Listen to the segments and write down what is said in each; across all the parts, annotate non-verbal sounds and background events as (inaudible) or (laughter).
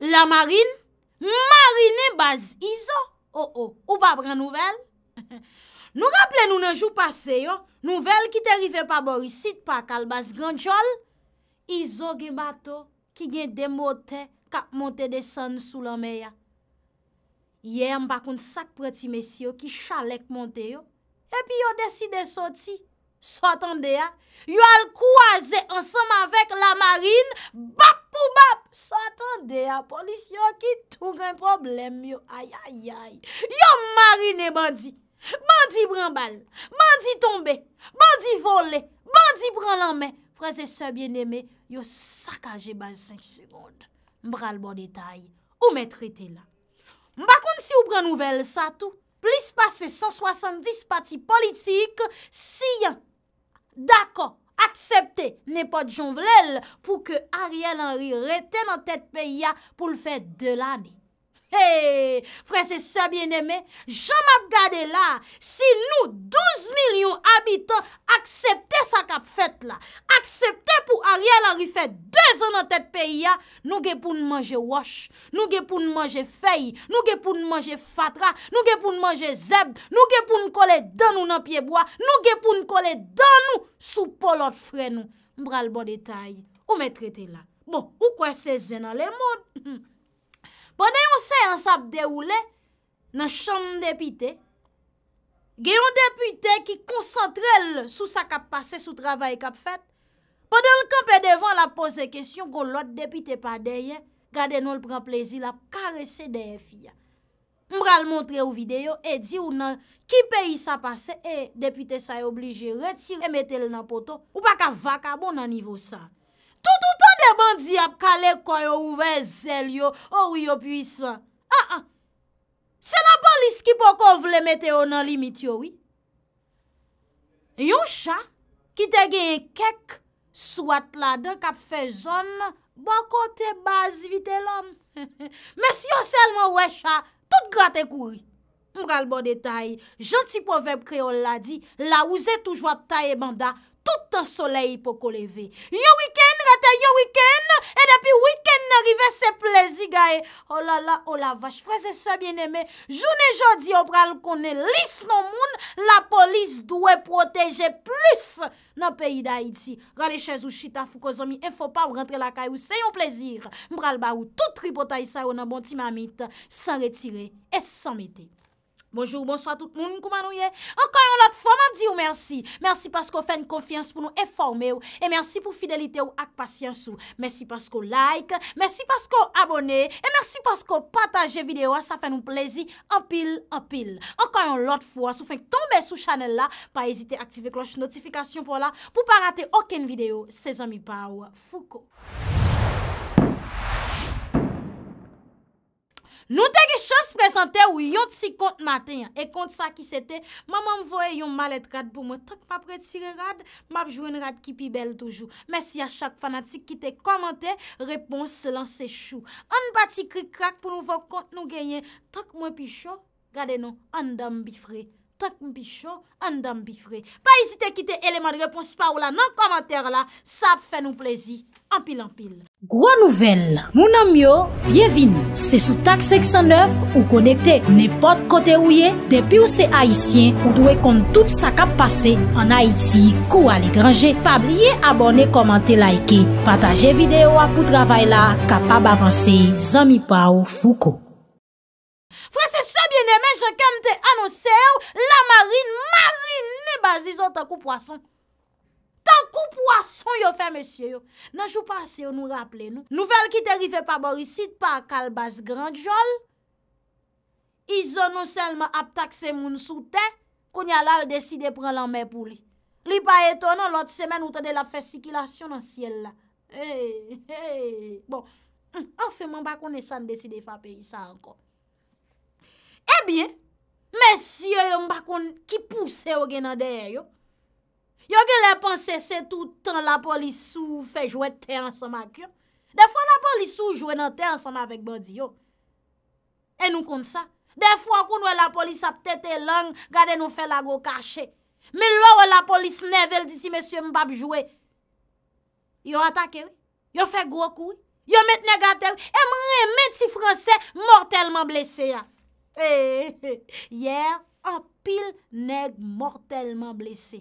La marin, marin e baz Izo, oh, oh, ou ou, ou pa bran nouvel? (laughs) Nou rappele nou nan jou pase yo, nouvel ki terife pa borisit pa kalbaz grandjol, Izo ge bato ki gen demote kap monte de san sou lome ya. Ye mbakoun sak preti mesyo ki chalek monte yo, e pi yo deside soti. Sotan de a, yo al kouaze ansanm avek la marine, bap pou bap. Sotan de a, polisyon ki touk an problem yo. Ay, ay, ay. Yo marine bandi. Bandi bran bal. Bandi tombe. Bandi vole. Bandi bran lanme. Prese se bieneme, yo sakaje ba 5 seconde. Bral bo detay. Ou me trete la. Mbakoun si ou bran nouvel sa tou, plis pase 170 pati politik si yon. Dakon, aksepte, ne pa djon vlel pou ke Ariel Henry reten an tèt pe ya pou l fè de lanè. Hey, fre se sa bien eme, jom ap gade la, si nou 12 milyon abitan aksepte sa kap fet la, aksepte pou a riel anrifet 2 zon an tet pe ya, nou ge pou nou manje wosh, nou ge pou nou manje fey, nou ge pou nou manje fatra, nou ge pou nou manje zeb, nou ge pou nou kole dan nou nan pieboa, nou ge pou nou kole dan nou sou polot fre nou. Mbral bo detay, ou me trete la, bon, ou kwe se zena le moun. Pwede yon sey ansap de oule nan chanm depite, geyon depite ki konsantrel sou sa kap pase, sou travay kap fet, pwede yon kope devan la pose kesyon kon lot depite pa deye, gade nou l pran plezi la karesse deye fia. Mbral montre ou videyo e di ou nan ki peyi sa pase, e depite sa yo oblige reti e mette le nan poto, ou pa ka vaka bon nan nivo sa. Toutou! Se ban di ap kale koyo ouve zel yo, oh ou yo pwisa. A ah, an, ah. se la ban lis ki poko vle mete yo nan limit bon (laughs) yo wi. Yon chan ki te gen kek, swat la de kap fe zon, bako te baz vite lom. Mes yo selman we chan, tout grate kuri. Mgal bon detay, jant si povem kreol la di, la ouze toujwa ta e banda, tout an soley pou koleve. Yo wiken, rate yo wiken, e depi wiken n'arive se plezi gae. Olala, oh oh olavache, freze se bieneme, jounen jodi yo bral konen lis non moun, la polis dwe proteje plus nan peyi da iti. Rale chez ou chita fukozomi, e fo pa ou rentre la kay ou se yon plezir. Mbral ba ou, tout ripotay sa yo nan bonti mamit, san retire, e san mete. Bonjou, bonsoit tout moun koumanou ye. Ankan yon lot fwa, ma di ou mersi. Mersi paskou fèn konfians pou nou eforme ou. E mersi pou fidelite ou ak pasyans ou. Mersi paskou like, mersi paskou abone. E mersi paskou pataje videyo a sa fèn ou plezi. Anpil, anpil. Ankan yon lot fwa, sou fèn tombe sou chanel la. Pa ezite aktive kloche notifikasyon pou la. Po pa rate oken videyo. Sezami pa ou. Fouko. Nou te ge chos prezante ou yon ti kont maten. E kont sa ki sete, maman mvoye yon malet rad pou mwen tak papre ti re rad, map jwen rad ki pi bel toujou. Mè si a chak fanatik ki te komante, repons selan se chou. An bati kri krak pou nou vok kont nou genyen, tak mwen pi chou, gade nou, an dam bi fre. Tak mbi chou, an dam mbi fre. Pa isite kite eleman repons pa ou la nan komantèr la, sa ap fè nou plezi. Ampil ampil. Gwa nouvel, moun amyo, bienvin. Se sou tak 609 ou konekte nepot kote ou ye, depi ou se Haitien ou dwe kont tout sa kap pase, an Haiti, kou alé grange, pa blye abone, komante, laike, pataje videyo ap ou travay la, kapab avanse, zami pa ou fouko. E ne menje kante anose ou la marin, marin ne bazizo takou poason. Takou poason yo fe, mesye yo. Nanjou pa se ou nou rappele nou. Nouvel ki terife pa borisit pa kalbaz grandjol, izo nou selman aptak se moun soute, konya lal deside pren lanme pou li. Li pa etonan lot semen ou tade la fesikilasyon nan siel la. Eee, eee, bon. Mm, Anfe man ba konye san deside fa pe yisa ankon. Ebyen, eh mesye yon bakon ki pousse yon gen nan deyè yon. Yon gen lè panse se toutan la polis ou fe jwè te ansama ak yon. Defwa la polis ou jwè nan te ansama avèk bandi yon. E nou kon sa. Defwa koun wè la polis ap tete lang gade nou fè la gwo kache. Men lò wè la polis nevel diti mesye mbap jwè. Yon atake wè. Yon fe gwo kou. Yon met negatè wè. E mwen remet si fransè mortalman blese yon. Yer, (laughs) an pil neg mortelman blese.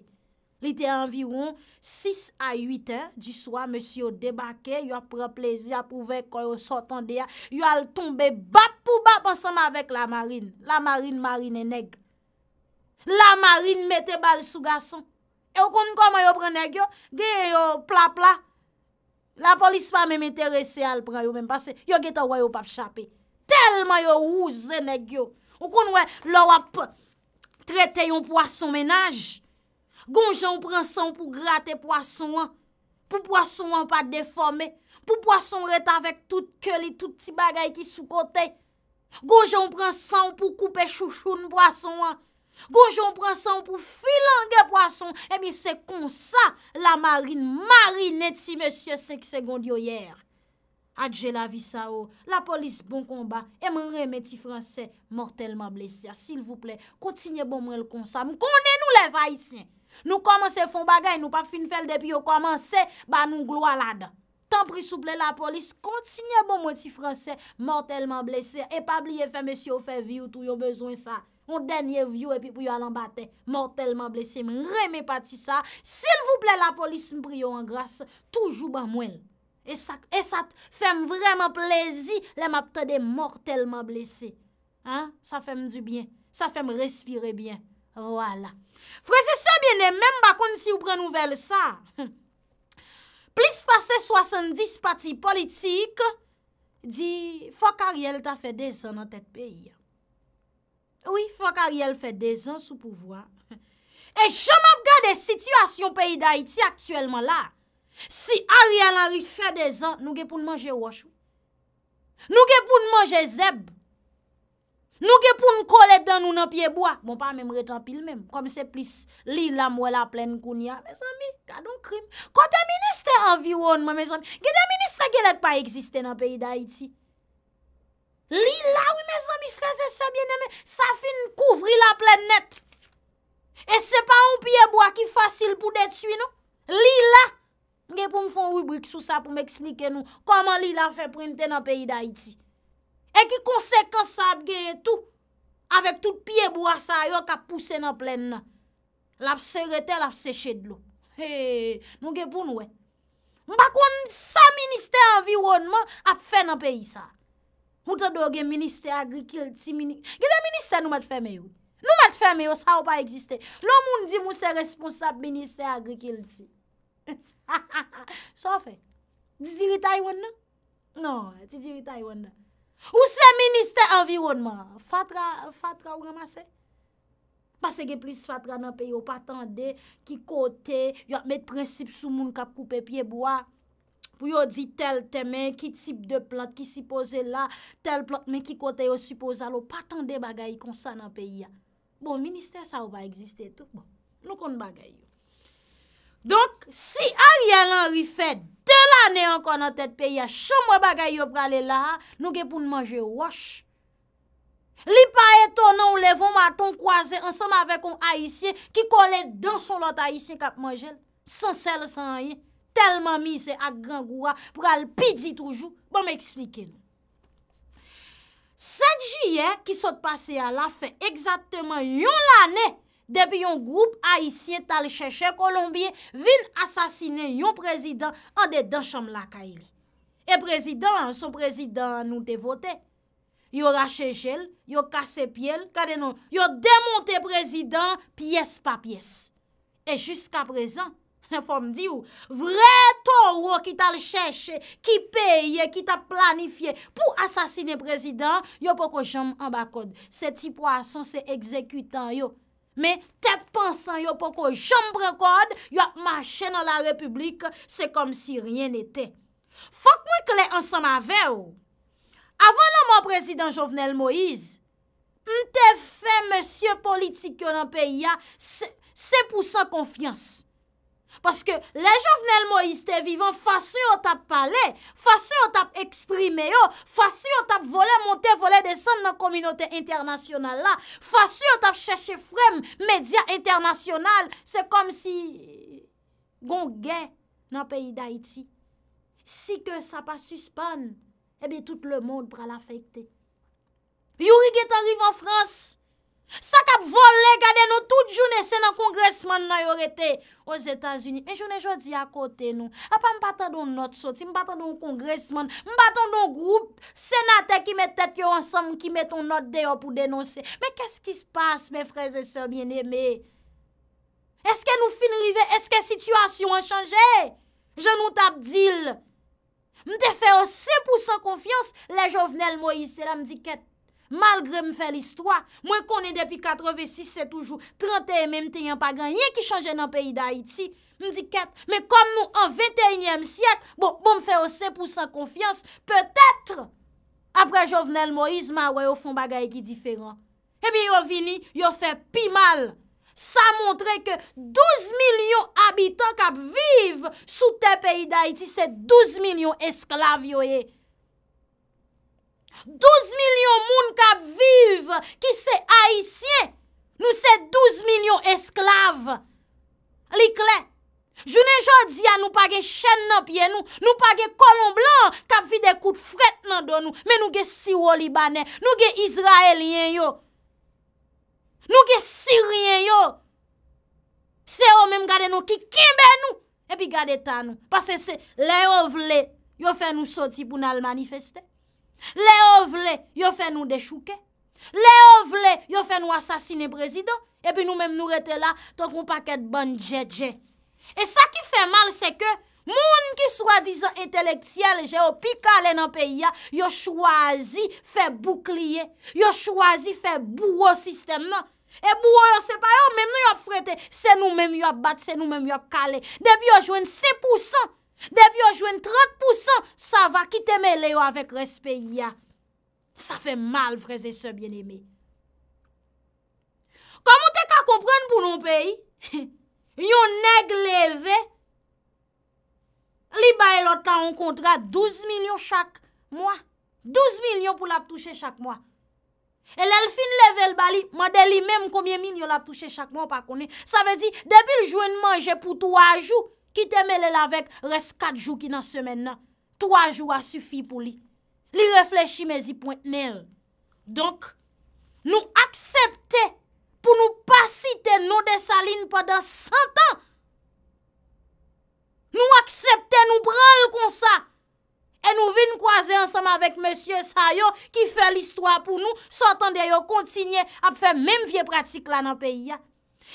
Li te environ 6 a 8 an, di swa, monsi yo debake, yo apre plezi apouvek, yo al tombe bap pou bap ansanman vek la marine. La marine marine neg. La marine mette bal sou gason. E w konn koman yo pre neg yo? Ge yo plapla. La polis pa mèm enterese al pre yo mèm, pase yo geta woy yo pap chape. telman yo ouzen e gyo. Ou kon wè, lò wap trete yon poason menaj, gonjan ou pren san pou grate poason an, pou poason an pa deforme, pou poason ret avèk tout ke li, tout ti bagay ki sou kote, gonjan ou pren san pou koupe chouchoun poason an, gonjan ou pren san pou filan ge poason, e mi se kon sa la marin, marin eti mèsyè se kse gond yo yèr. Adje la vi sa ou, oh. la polis bon konba, e mwen reme ti franse, mortelman blese. Ah, s'il vous plè, kontinye bon mwen l'konsa, mwen konen nou les haïsien. Nou komanse fon bagay, nou pa fin fel depi yo komanse, ba nou glo alade. Tan pri sou plè la polis, kontinye bon mwen ti franse, mortelman blese, e pa bli ye fe mè si yo fe vi ou tou yo bezwen sa. Mwen denye vi ou epi pou yo alan bate, mortelman blese, mwen reme pati sa. S'il vous plè la polis, mwen pri yo an grase, toujou ba mwen l. E sa fèm vreman plezi lèm ap te de mortelman blese. Sa fèm du bien. Sa fèm respire bien. Wala. Fwese sa bine, mèm bakoun si ou pren nouvel sa. (laughs) Plis pase 70 pati politik, di fok a riel ta fè de zon an tèk peyi. Oui, fok a riel fè de zon sou pouvoi. (laughs) E chèm ap gade situasyon peyi da iti aktuellement la. Si ari ala rifya de zan, nou ge pou nou manje wachou. Nou ge pou nou manje zeb. Nou ge pou nou kolet dan nou nan pieboa. Mwen pa mèm retan pil mèm. Kom se plis li la mwen la plen koun ya. Me zan mi, ka don krim. Kote minister anvi woun mwen, me zan mi. Gede minister gelèk pa eksiste nan peyi da iti. Li la wè me zan mi fraze se biene mè. Sa fin kouvri la plen net. E se pa ou pieboa ki fasil pou detui nou. Li la. Mwen gen pou mwen fon wibrik sou sa pou mwen eksplike nou koman li la fe printe nan peyi da iti. E ki konsekans sa ap geye tou avek tout piye bou asa yo ka pousse nan plen nan. Lap se rete, lap se ched lo. He, mwen gen pou nou e. Mwen pa kon sa minister environman ap fe nan peyi sa. Mwen te doge minister agrikilti, minister... Gele minister nou mat feme yo. Nou mat feme yo, sa ou pa egziste. Lo moun di mwen se responsab minister agrikilti. (laughs) So fe, di diri ta yon nan? Non, di diri ta yon nan. Ou se minister environnement? Fatra ou remase? Pase ge plis fatra nan peyo patande, ki kote, yo ap met prinsip sou moun kap koupe pieboa, pou yo di tel teme, ki tip de plot, ki sipose la, tel plot, men ki kote yo sipose alo, patande bagayi konsan nan peya. Bon, minister sa ou va egziste tout bon. Nou kon bagayi. Donk, si Ariel an rifè de lanè an kon an tèt pe, ya chanm wè bagay yo pralè la, nou gen pou nan manjè wòch. Li pa eto nou levon maton kwa zè ansèm avè kon Aïsie ki kolè danson lot Aïsie kap manjè, san sel san yè, telman mi se ak gran gwa, pral pidi toujou, pou bon, mè eksplike. Sed jiyè ki sot pase a la fè, egzatèman yon lanè, Depi yon group, a isye tal chèche kolombye, vin asasine yon prezident an de dan chanm la kaili. E prezident, son prezident nou devote. Yo rache jel, yo kase piel, non, yo demonte prezident piyes pa piyes. E jusqu'a prezant, (laughs) fòm di ou, vre to wò ki tal chèche, ki peye, ki ta planifiye, pou asasine prezident, yo poko chanm an bakod. Se ti po asan, se ekzekutan yo. Men, tep pansan yo poko jom prekode, yo mache nan la republik, se kom si ryen ete. Fok mwen kle ansan avè ou. Avan nan mwen prezident Jovenel Moïse, mte fe monsye politik yon anpe ah, ya se pou san konfians. Paske le jovnel Moïse te vivan, fasyon tap pale, fasyon tap eksprime yo, fasyon tap vole, monte, vole, desan nan kominote internasyonal la, fasyon tap chèche frem, medya internasyonal. Se kom si gon gen nan peyi d'Haïti, si ke sa pa suspane, ebe eh tout le monde pral afekte. Youri get arrive an Frans! Sak ap vole gane nou tout jounen senan kongresman e nou yorete Ose etan zuni E jounen jodi akote nou Apa m patan don not soti M patan don kongresman M patan don groupe senate ki met tet yo ansam Ki met ton not deyo pou denonse Me kesk ki se passe me freze se bieneme Eske nou finrive eske situasyon an chanje Je nou tap dil M defen se pou san konfians Le jovenel Moise la m di ket Malgre m fe l'histoire, mwen konen depi 86, se toujou 31, men m tenyen pa gran. Nyen ki chanjen nan peyi da Haiti, m di 4. Men kom nou an 21e siyet, bon, bon m fe o 5% konfians, petetre apre Jovenel Moïse, man wè yo fon bagay ki diferan. Ebi yo vini, yo fe pi mal. Sa montre ke 12 milyon abitant kap viv sou te peyi da Haiti, se 12 milyon esklav yo ye. Eh. 12 milyon moun kap viv ki se haisyen, nou se 12 milyon esklav. Lik le, jounen jordia nou pa ge chen nap ye nou, nou pa ge kolon blan kap fi de kout fret nan don nou, men nou ge siwo libanen, nou ge izraelyen yo, nou ge siryen yo, se yo menm gade nou ki kimbe nou, epi gade tan, pa se se le yo vle, yo fe nou soti pou nan lmanifeste. Le o vle yo fe nou dechouke, le o vle yo fe nou asasine prezident, epi nou menm nou rete la ton kon paket bon dje dje. E sa ki fe mal se ke moun ki swa dizan entelektiyel je yo pi kale nan peya, yo chwazi fe boukliye, yo chwazi fe bouwo sistem nan. E bouwo yo se pa yo menm nou yop frete, se nou menm yop bat, se nou menm yop kale, debi yo jwen se pousan. Debi yo jwen 30%, sa va ki teme le yo avek respe ya. Sa fe mal vreze se bien eme. Kamo te ka kompren pou non peyi, (laughs) yon neg leve, li baye lota an kontra 12 milyon chak mwa. 12 milyon pou la ptouche chak mwa. E lel fin level bali, ma deli mem koumye milyon la ptouche chak mwa pa konen. Sa ve di, debi yo jwen manje pou tou ajou, Ki te mele lavek, res 4 jou ki nan semen nan. 3 jou a sufi pou li. Li reflechi mezi point nel. Donk, nou aksepte pou nou pasite nou de salin podan 100 an. Nou aksepte, nou branl kon sa. E nou vin kwaze ansanman vek monsye sa yo ki fe l'histoire pou nou. 100 an de yo kontinye ap fe menm vie pratik la nan peyi ya.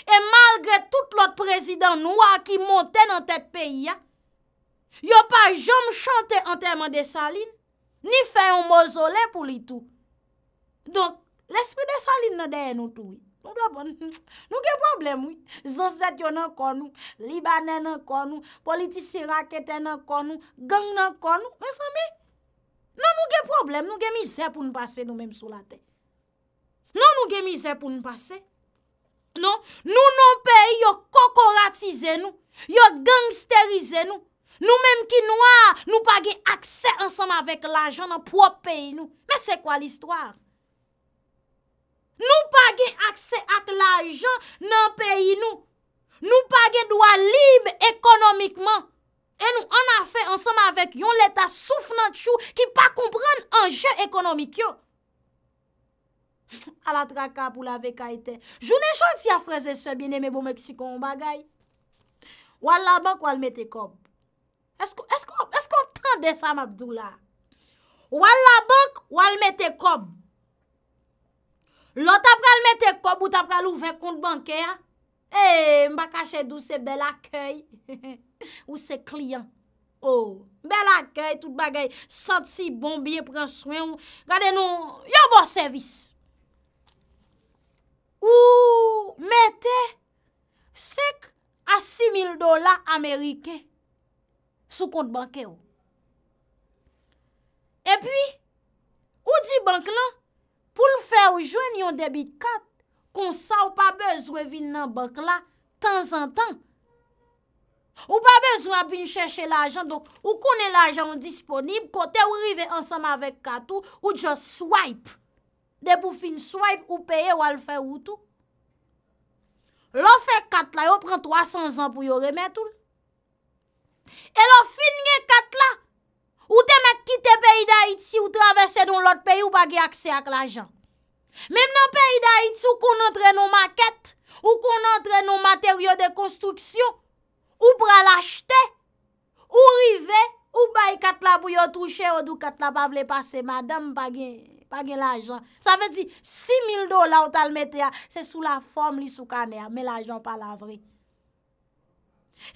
E malgre tout l'ot prezident Noua ki monte nan tet peyi ya, yo pa jom chante anterman de Saline, ni fe yon mozole pou li tou. Donk, l'esprit de Saline nan deye nou tou. Nou gen problem wou. Zan zet yon nan konou, libanen nan konou, politisi rakete nan konou, gen nan konou. Nan nou gen non, problem, nou gen mize pou nou pase nou menm sou la te. Nan nou gen mize pou nou pase. Non, nou nan peyi yo kokoratize nou, yo gangsterize nou, nou menm ki nou a, nou pa gen akse ansanm avèk l'ajan nan prop peyi nou. Men se kwa l'histoire? Nou pa gen akse ak l'ajan nan peyi nou, nou pa gen dwa libe ekonomikman. E nou an a fe ansanm avèk yon leta souf nan chou ki pa kompran anje ekonomik yo. A (sniffs) la traka pou la vekaiten. Jounen chan ti a freze se bine bon, me bo meksikon bagay. Ou al la bank ou al metekom. Eskou, eskou, eskou, eskou, an de sa mabdou la. Ou al la bank ou al metekom. Lò tapra al metekom ou tapra l'ouvè kont bankè. E, mbakache d'ou se bel akèy. Ou se kliyan. Ou, bel akèy, tout bagay. Sant si bon biye prenswen ou. Gade nou, yon bo servis. ou mette sek a 6.000 dola Amerike sou kont bankè ou. E pi, ou di bank la pou l fè ou jwen yon debit kat, kon sa ou pa bezwe vin nan bank la tan zan tan. Ou pa bezwe ap vin chèche l ajan, dok ou konen l ajan disponib, kote ou rive ansam avèk kat ou, ou dje swipe. de pou fin swaip ou peye ou al fe woutou. Lo fe katla, yo pren 300 an pou yo remet ou. E lo fin nge katla, ou temek kite peyi da it si ou travese don lot peyi ou bagye akse ak la jan. Mem nan peyi da it sou kon entre nou maket, ou kon entre nou materyo de konstruksyon, ou pral achte, ou rive, ou bay katla pou yo trouche ou dou katla pa vle pase madame bagye. pa gen l'ajan. Sa ve di, 6.000 do la ou talmete ya, se sou la form li sou ka ne ya, me l'ajan pa la vre.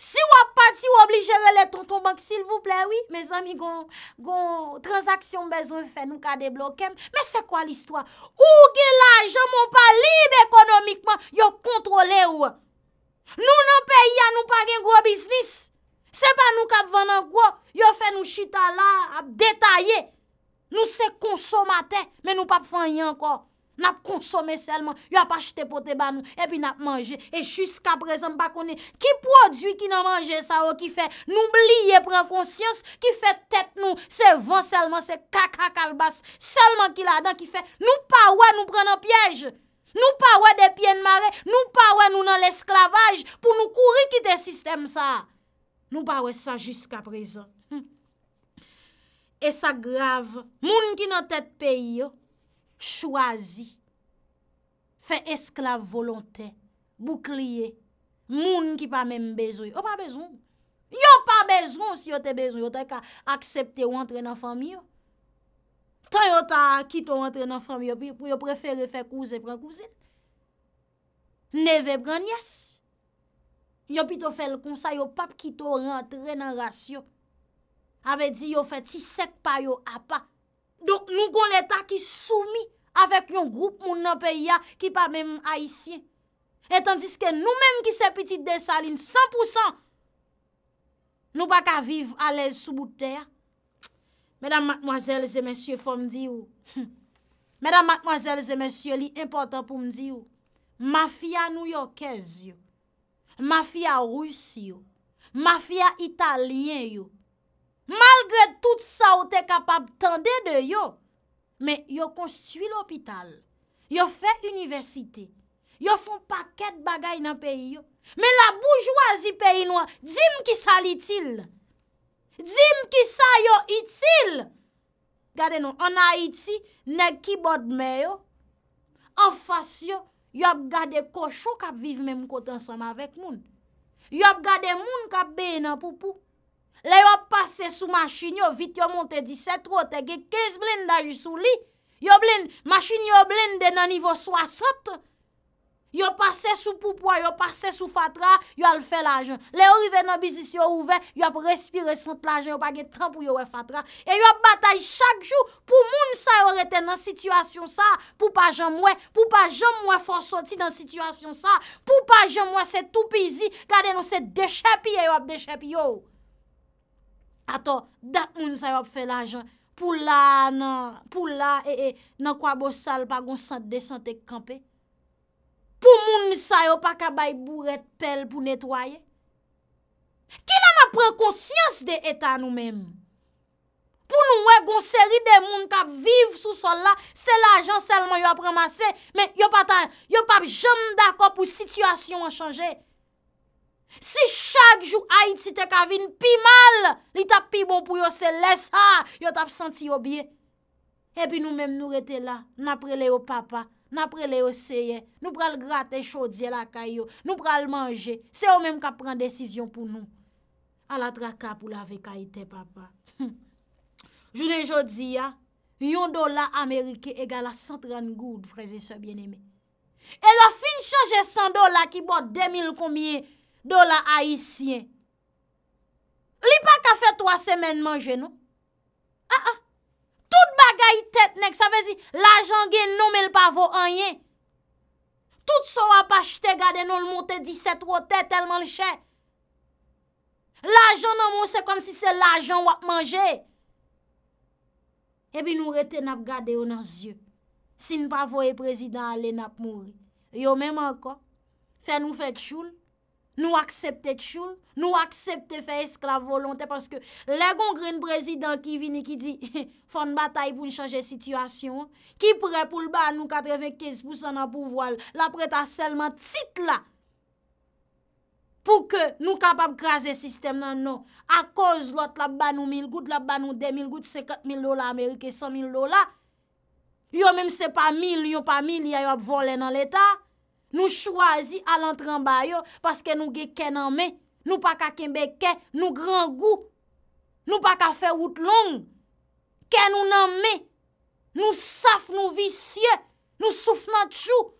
Si wap pati, wap li jere le ton ton bank, sil vouple, oui, me zami gon, gon, transaksyon bezon fe nou ka deblokem, me se kwa l'istwa? Ou gen l'ajan, moun pa, libe ekonomikman, yo kontrole ou. Nou nou peyi an nou pagen gwo biznis, se pa nou ka devan an gwo, yo fe nou chita la, ap detaye. Nou se konsome ate, men nou pa pou fanyen anko. Nap konsome selman, yon pa chete pote ba nou, epi nap manje, e chus ka prezen pa konen. Ki prodwi ki nan manje sa ou ki fe, nou bliye pren konsyans, ki fe tet nou, se van selman, se kaka kalbase, selman ki la dan ki fe, nou pa wè nou pren an piyej, nou pa wè de pien mare, nou pa wè nou nan l'esklavaj, pou nou kouri ki te sistem sa. Nou pa wè sa chus ka prezen. E sa grav, moun ki nan tet peyi yo, chwazi, fe esklave volontè, boukliye, moun ki pa mèm bezou yo. Yo pa bezoun. Yo pa bezoun si yo te bezoun. Yo ta aksepte wantre nan fami yo. Tan yo ta akito wantre nan fami yo, yo prefele fe kouze pre kouze. Neve prenyas. Yo pi to fel konsay yo pap ki to wantre nan rasyon. avè di yo fè ti sek pa yo apa. Don nou kon l'Etat ki soumi avèk yon group moun nan peya ki pa mèm aisyen. Etan diske nou mèm ki se piti desaline 100% nou baka viv alez soubou tè ya. Mèdam matmwazèl zè mèsyè fò mdi yo. Mèdam matmwazèl zè mèsyè li important pou mdi yo. Mafia nou yo kez yo. Mafia rous yo. Mafia italien yo. Malgre tout sa ou te kapab tende de yo, me yo konstuit l'opital, yo fe universite, yo fon paket bagay nan peyi yo, me la boujwa zi peyinwa, dzim ki sa l'itil, dzim ki sa yo itil, gade nou, an a iti, nek ki bod meyo, an fasyo, yo ap gade koshou kap viv menm kote ansanm avek moun, yo ap gade moun kap beye nan poupou, Le yo passe sou machin yo, vit yo monte 17 rot, e ge 15 blind da jisou li. Yo blind, machin yo blind de nan nivou 60. Yo passe sou poupoua, yo passe sou fatra, yo alfe la jan. Le yo rive nan bisis yo ouve, yo ap respire sent la jan, yo pa ge tan pou yo we fatra. E yo ap batay chak jou, pou moun sa yo rete nan sityasyon sa, pou pa jan mwen, pou pa jan mwen fonsoti nan sityasyon sa, pou pa jan mwen se tou pizi, kade nan se dechepi, yo ap dechepi yo. Ato, dat moun sa yo ap fè l'ajan pou la e e nan kwa bo sal pa goun sante de sante kampe? Pou moun sa yo pa kabay bouret pel pou netwaye? Kila nan ap pren konsyans de eta nou menm? Pou nou we goun seri de moun kap viv sou sol la, se l'ajan selman yo ap remase, men yo pap jam d'akop ou situasyon an chanje? Si chak jou hait si te kavin pi mal Li ta pi bon pou yo se les ha Yo ta f senti yo bie E pi nou menm nou rete la Na prele yo papa Na prele yo seye Nou pral grate chodje la kayo Nou pral manje Se yo menm ka pran desisyon pou nou A la traka pou la vek haite papa hm. Jounen jodi ya Yon dola amerike egal a centran goud Vreze se bieneme E la fin chanje san dola ki bot Demil komye do la haisyen. Li pa ka fe to a semen manje nou? A ah, a, ah. tout bagay tet nek, sa vezi, la jan gen nou me l pavo anyen. Tout so wap achete gade nou l monte 17 wote, telman l chè. La jan nou mou se kom si se la jan wap manje. Ebi nou rete nap gade yo nan zye. Sin pavo e prezida ale nap mou. Yo men man kon, fe nou fet choul, Nou aksepte tchoul, nou aksepte fe eskla volante, paske le gongren prezidant ki vini ki di, fon batay pou n'chaje situasyon, ki pre pou l'ban nou 85% nan pou voal, la pre ta selman tit la, pou ke nou kapap graze sistem nan nou. A koz lot la ban ou 1000 gout, la ban ou 2000 gout, 50 000 dola Amerike, 100 000 dola, yo menm se pa 1000, yo pa 1000, ya yo ap vole nan l'eta, Nou chwazi al entran bayo paske nou ge ken nan men, nou pa ka kembeke, nou gran gou, nou pa ka fe wout long, ken nou nan men, nou saf nou visye, nou souf nan tchou.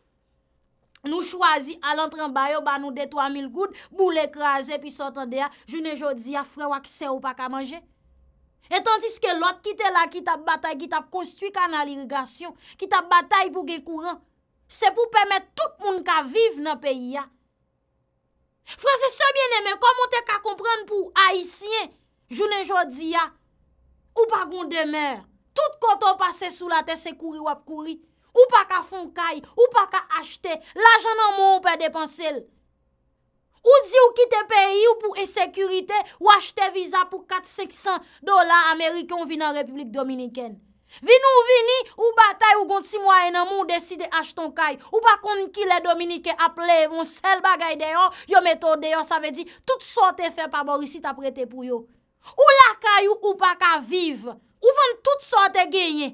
Nou chwazi al entran bayo ba nou de 3000 goud, boule ekraze pi sotan de ya, june jodi ya fre wak se ou pa ka manje. Etan diske lot ki te la ki tap batay ki tap konstwi kanal irigasyon, ki tap batay pou gen kouran. Se pou pèmè tout moun ka vive nan peyi ya. Fransè sebyen emè, komon te ka komprèn pou haisyen, jounen jodi ya, ou pa goun demèr, tout konton pase sou la te se kouri wap kouri, ou pa ka fonkay, ou pa ka achete, la janan moun ou pe depanse l. Ou di ou kite peyi ou pou esekurite, ou achete viza pou kat seksan dola Amerikon vi nan Republik Dominikèn. Vini ou vini, ou batay ou gonti mwa ene moun, ou deside ashton kay. Ou bakon ki le Dominike aple, ou sel bagay deyon, yo metode deyon, sa ve di, tout sote fe pabori si ta prete pou yo. Ou la kay ou ou baka vive. Ou ven tout sote genye.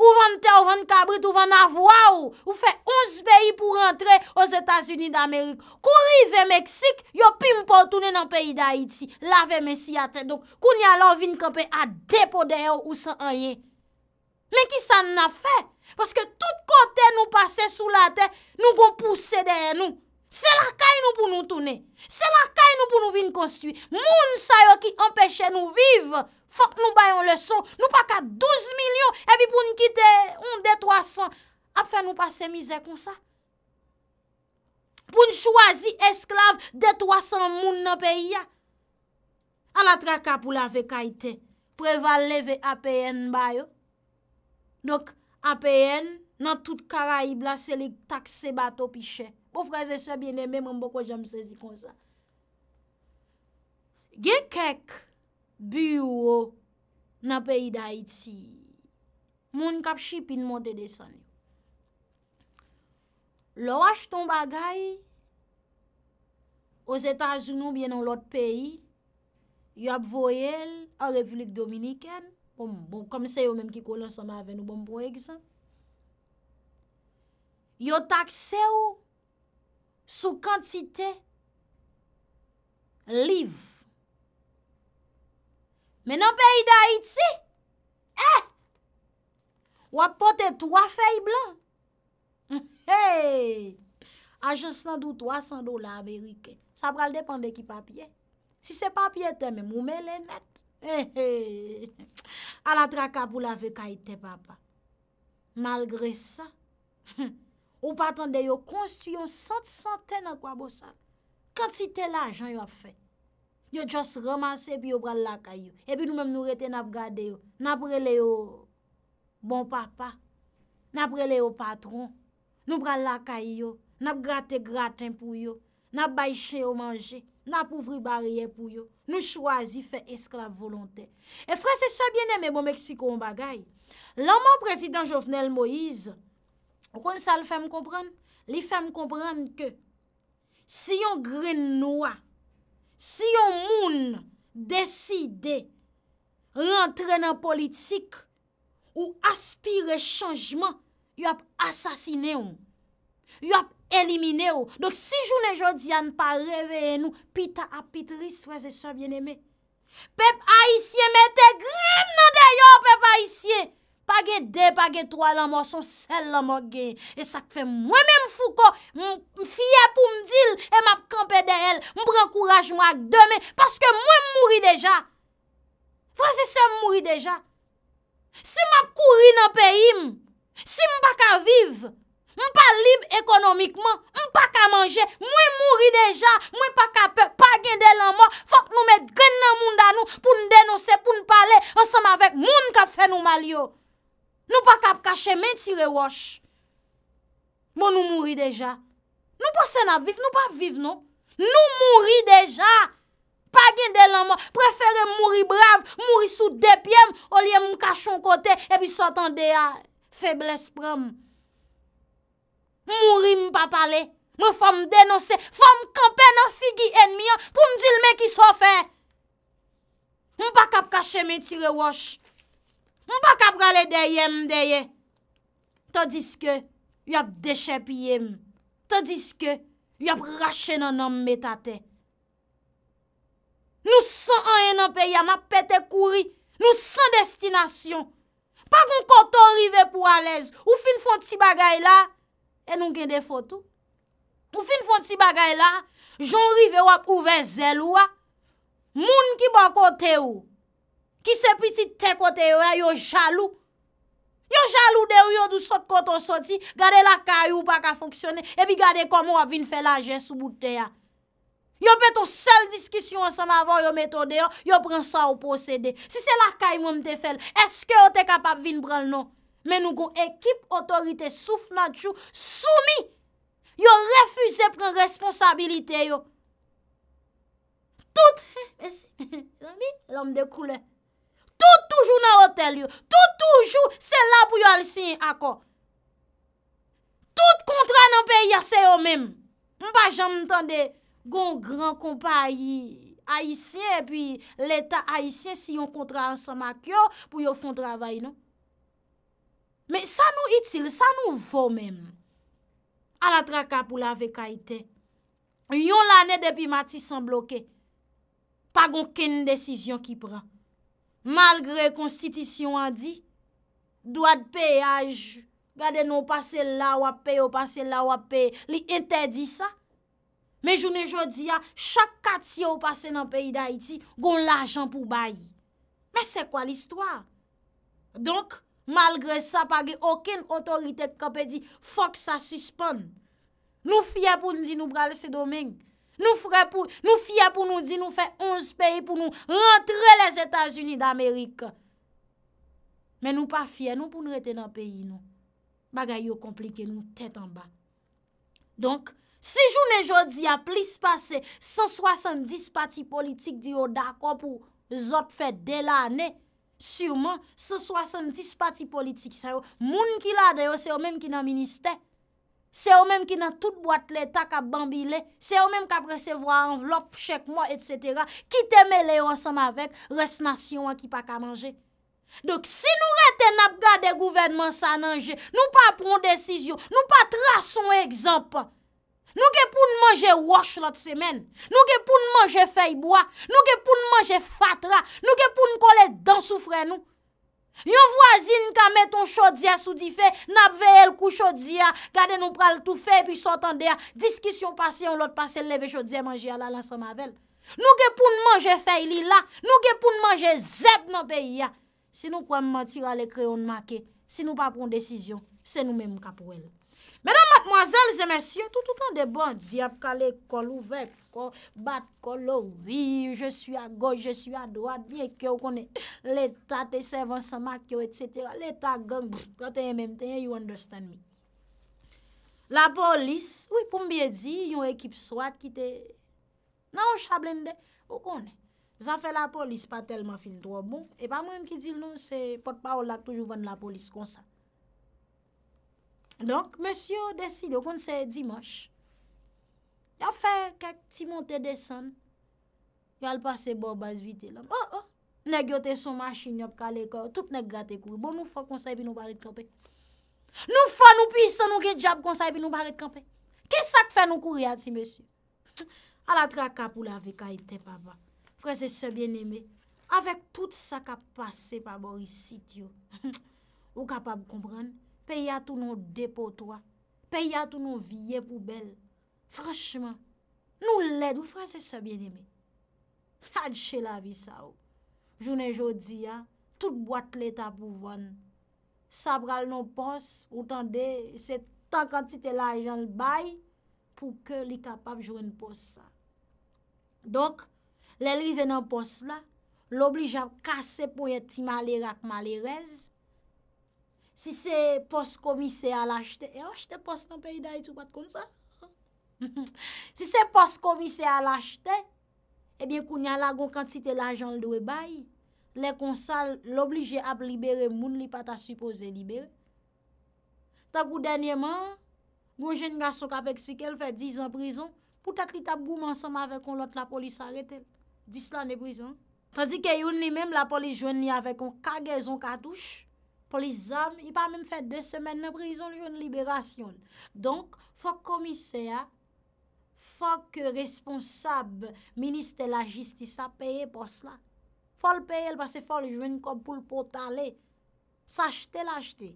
Ou ven te, ou ven kabrit, ou ven avwa ou. Ou fe ons beyi pou rentre os Etasuni d'Amerik. Kou rive Meksik, yo pimpo toune nan peyi d'Aiti. La ve Meksik atre. Kou ni alo vin kepe a depo deyon ou san enye. Men ki san na fe, paske tout kote nou pase sou la te, nou kon pousse deye nou. Se la kay nou pou nou tounen, se la kay nou pou nou vin konstiwi. Moun sa yo ki empeshe nou viv, fok nou bayon le son, nou pa ka 12 milyon, epi pou nou kite 1, 2, 300, ap fe nou pase mize kon sa. Pou nou chwazi esklav, 2, 300 moun nan peyi ya. An la traka pou la vekaiten, pou eva leve apen bayo, Dok apen nan tout karaib la se li takse bato pi che. Bo fraze se bine mè mè mbo kwa jam sezi kon sa. Gekèk biyo nan peyi da iti. Moun kap chi pin mwote de san. Lo waj ton bagay o zetan zounou bie nan lot peyi yo ap voyel an republik dominiken Bon, kom se yo menm ki kolansan avè nou bon bon egzan. Yo takse yo sou kantite liv. Men an peyi da iti? Eh! Wapote 3 fey blan? (laughs) Hey! Aje sando 300 do la Amerike. Sa pral depande ki papye. Si se papye teme, moume le net. He eh, he he, ala traka pou la ve ka ite papa. Malgre sa, (laughs) ou patan de yo konstuyon sat santen akwa bo sal. Kant si te la ajan yo a fe, yo jos ramase pi yo pral laka yo. E pi nou mem nou rete nap gade yo, nap rele yo bon papa, nap rele yo patron, nou pral laka yo, nap grate graten pou yo, nap bayche yo manje. na pouvri barye pou yo, nou chwazi fe esklav volontè. E frasè sa bienè, bon, mè mò mè ekspliko m bagay, la mò prezident Jovenel Moïse, kon sa l fèm kompran, li fèm kompran ke, si yon gren noua, si yon moun deside rentre nan politik, ou aspire chanjman, yon ap asasine yon. Yon ap Elimine ou. Dok si joun e jodi an pa reveye nou. Pita apitris wazese se vye ne me. Pep a isye me te gren nan de yo. Pep a isye. Page de, page trwa la monson. Sel la monson. E sak fe mwen me mfou ko. M fye pou mdil. E m ap kampe de el. M prekouraj mwa ak deme. Paske mwen m mouri deja. Wazese se m mouri deja. Si m ap kouri nan pe im. Si m baka vive. Mwen pa libe ekonomikman, mwen pa ka manje, mwen mouri deja, mwen pa ka pe, pa gen delanman, fok nou met gen nan moun dan nou pou nou denose, pou nou pale, ansem avek, moun ka fenomalyo. Nou pa ka ap kache men tire wosh, mwen nou mouri deja. Nou pa sen ap viv, nou pa ap viv nou. Nou mouri deja, pa gen delanman, preferen mouri brave, mouri sou depyem, olye mwen kache an kote, epi sotan deya, feble espram. Mouri m pa pale, m fòm denose, fòm kampe nan figi enmi an pou m di l me ki sofe. M pa kap kache men tire wosh, m pa kap gale deye m deye, tò diske yop deche pye m, tò diske yop rache nan nom metate. Nou san an en anpe ya, na pete kouri, nou san destinasyon. Pa goun konton rive pou alez, ou fin fon ti bagay la, E nou gen defotou. Ou fin fon ti bagay la, joun rive wap ouve zelou a. Moun ki ban kote ou, ki se piti te kote ou a, yo jalou. Yo jalou de ou yo du sot kote ou soti, gade la kay ou pa ka foksyone, e bi gade koman wap vin fè la jes ou bout te ya. Yo pe ton sel diskisyon san avan yo metode yo, yo pren sa ou pose de. Si se la kay moun te fèl, eske yo te kapap vin pral nou? Men nou kon ekip otorite souf nadjou soumi yo refuse pren responsabilite yo. Tout, l'om (laughs) de koule, tout toujou nan hotel yo, tout toujou se la pou yo alisyen akor. Tout kontra nan peyi yase yo menm. Mpa jan mtande, kon gran kompa aisyen, l'eta aisyen si yon kontra ansama kyo pou yo fon travay nou. Men sa nou itil, sa nou vò menm. A la trakap ou la vekaitè. Yon lanè depi mati san blokè. Pa gon kenen desisyon ki pran. Malgre konstitisyon an di, doad peyaj, gade nou pase la wap pey, ou pase la wap pey, li entè di sa. Men jounen jodi ya, chak kat si yo pase nan peyi da iti, gon la jan pou bayi. Men se kwa l'histoire? Donk, Malgre sa, page okin otorite kope di, fok sa suspon. Nou fye pou nou di nou brale se domen. Nou fye pou nou di nou fe 11 peyi pou nou rentre les Etats-Unis d'Amerik. Men nou pa fye, nou pou nou rete nan peyi nou. Bagay yo komplike nou, tet an ba. Donk, si jounen jodi a plis pase 170 pati politik di yo dako pou zot fete de la ane, Suwman, se swasan dis pati politik sa yo, moun ki la de yo se yo menm ki nan minister, se yo menm ki nan tout boat le ta ka bambi le, se yo menm ka presevwa anvlop, chekmo, etsetera, ki te me le yo ansam avek, resnasyon an ki pa ka manje. Dok si nou rete nap gade gouvenman sa nanje, nou pa prons desisyon, nou pa trason ekzampan. Nou ke pou nou manje wosh lot semen, nou ke pou nou manje feyboa, nou ke pou nou manje fatra, nou ke pou nou konle dansou fre nou. Yon vwazin ka met ton chodia soudife, napveye l kou chodia, kade nou pral toufe, pi sotande ya, diskisyon pase, yon lot pase leve chodia manje ya la lan sa mavel. Nou ke pou nou manje fey li la, nou ke pou nou manje zep nan peyi ya, si nou kwa mmentira le kreyon make, si nou pa pron desisyon, se nou menm ka pou elou. Mèdam matmoazèl, zè mèsyon, toutoutan de bon di ap kalè kol ouvek, kol bat, kol louvi, oh je sou a goj, je sou a doat, biè kè ou konè, lè ta te sevan sa ma kè ou et sè tè, lè ta gèm, pou tè yè mèm, tè yè, you understand me. La polis, wè pou mbiè di, yon ekip swat ki te nan ou chablen de, ou konè, zan fè la polis pa telman fin doa bon, e pa mwen mki di nou, se pot pa ou la toujou van la polis konsa. Donk, mèsyou desid yo kon se Dimash, ya fè kèk ti monte desen, ya l'pase bo bas vite lòm. Oh, oh, ne gyo te son machin nyop ka le kor, tout ne bon, gwa te kou, bo nou fò konsay bi nou baret kampe. Nou fò nou pisa nou gejab konsay bi nou baret kampe. Kè sa k fè nou kou reati, mèsyou? Ala tra kap ou la ve ka ite pa ba. Kwen se se bien eme, avèk tout sa ka pase pa bo risit yo. Ou kapab kompran? Mèsyou? peye a tou nou depotwa, peye a tou nou viye poubel. Franchman, nou led ou franse se bien eme. Had che la vi sa ou. Jounen jodi ya, tout boate leta pou von. Sabral nou pos, ou tande se tan kantite la ajan l bay, pou ke li kapap joun pos sa. Donk, le li ven nan pos la, l obli jav kase pou ye ti mali rak mali rez, Si se pos komise a lajte, e wajte pos nan peyi da itou pat kon sa, (laughs) si se pos komise a lajte, ebyen kou nyalagon kantite lajan l dewe bay, le konsal loblije ap libere moun li pata suppose libere. Ta kou denyeman, gwen jen nga so kap ekspike, el fe dizan prizon, pou ta tri tap gouman sanma avek kon lot la polis arete, dizan de prizon. Ta di ke yon li menm la polis jwen li avek kon kage zon katouche, Polizom, y pa mèm fè dè semen nè prizon, jwè nè liberasyon. Donk, fòk komiseya, fòk responsab, ministe la jistisa, peye pos la. Fòl peye, el pasè fòl, jwè nè kom pou l'pote ale. S'achete l'achete.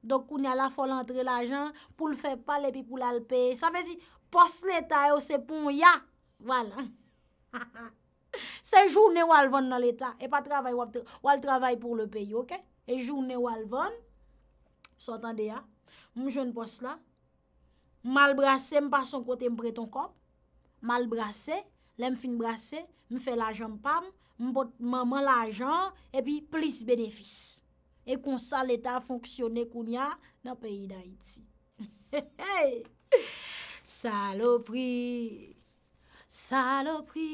Donk, kou nè la fòl entre la jan, pou l'fè pale, pi pou l'al peye. Sa vezi, pos l'Etat, yo se pon ya. Voilà. Se (laughs) jounè wòl vòl nan l'Etat, e pa travay wòl travay pou l'peyo, ok? E jounen walvan, sotan de ya, mwen joun pos la, mal brase, mwen pa son kote mwen bre ton kop, mal brase, lè mwen fin brase, mwen fe l'ajan mpam, mwen pot maman l'ajan, epi plis benefis. E kon sa l'eta fonksyonne koun ya nan peyi da iti. (laughs) Salopri, salopri,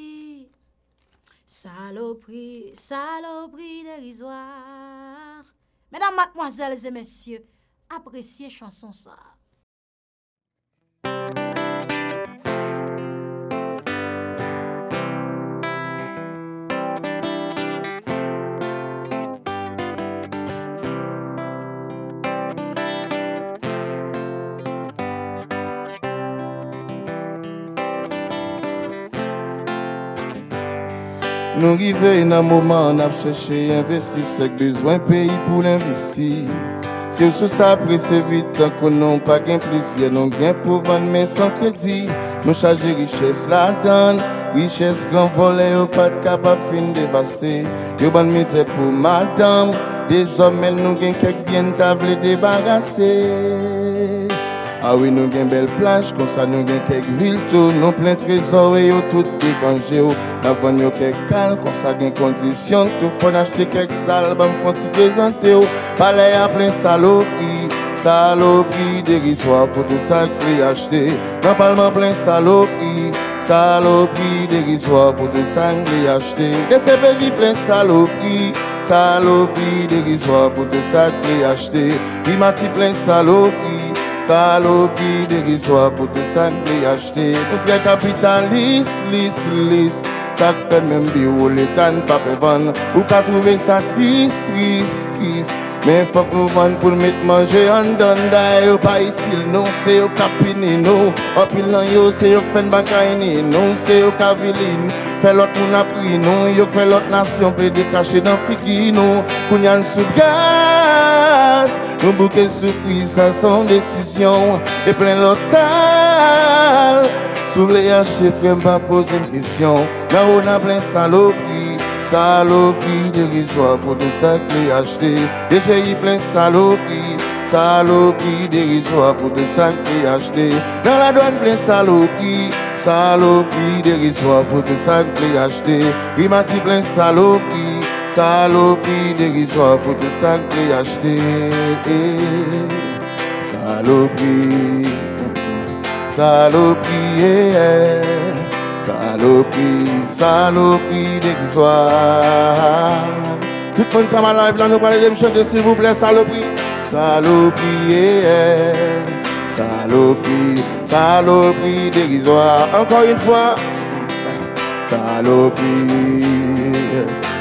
Salopri, salopri de rizwar. Mèdam matmoazèles et mèsyè, apresye chanson sa. nou en un moment nous chèche investis pays pour peyi pou nous Se sous sou sa prese vitan kon pas pa plaisir, plaisir, Nou gen pou vendre sans crédit. Nous Nous de richesse la dan richesse gran volait au de kap ap fin dévasté. Yo ban misère pour madame Désormais hommes nous gen quelque bien table débarrassé. Ah oui, nous avons une belle plage, comme ça nous avons quelques villes, tout, nous plein trésors et tout dépangé. Oh. Nous avons quelques calmes, comme ça nous avons conditions, tout, faut acheter quelques salles, bah, nous faut nous présenter. Oh. Palais à plein saloperie, saloperie dérisoires pour tout ça que nous acheter. Nous parlons plein saloperie, saloperie dérisoires pour tout ça que nous acheter. Des CPJ plein saloperie. Saloperie dérisoires pour tout ça que acheter. acheté. plein saloperie. Salopi de rizwa pou te san be yachte Poutre kapitan lis, lis, lis Sak fèmèm bi ou letan pa pe van Ou ka prouve sa tris, tris, tris Mais faut nou vous pou met manje an dan d'ailleurs pas pa au Se yo kapini no yo se au fen bakayni non Se yo caviline Fait l'autre moun apri nou Yo fait lot nation dekache dan fiki Kounyan gas, non bouke surprise sa son décision Et plein l'autre sal, Sous les yache ferme pas, pose question question, on on plein Saloperie dérisoire pour tout ça que j'ai Déjà y plein saloperie, saloperie dérisoire pour tout ça que Dans la douane plein saloperie, saloperie dérisoire pour te ça que j'ai acheté. dit plein saloperie, saloperie dérisoire pour tout ça que j'ai acheté. Saloperie, saloperie. Eh, eh. Saloperie, saloperie dérisoire. Tout le monde qui la live là, nous parlons de me chanter, s'il vous plaît, saloperie. Saloperie, salopie, saloperie, saloperie dérisoire. Encore une fois, saloperie,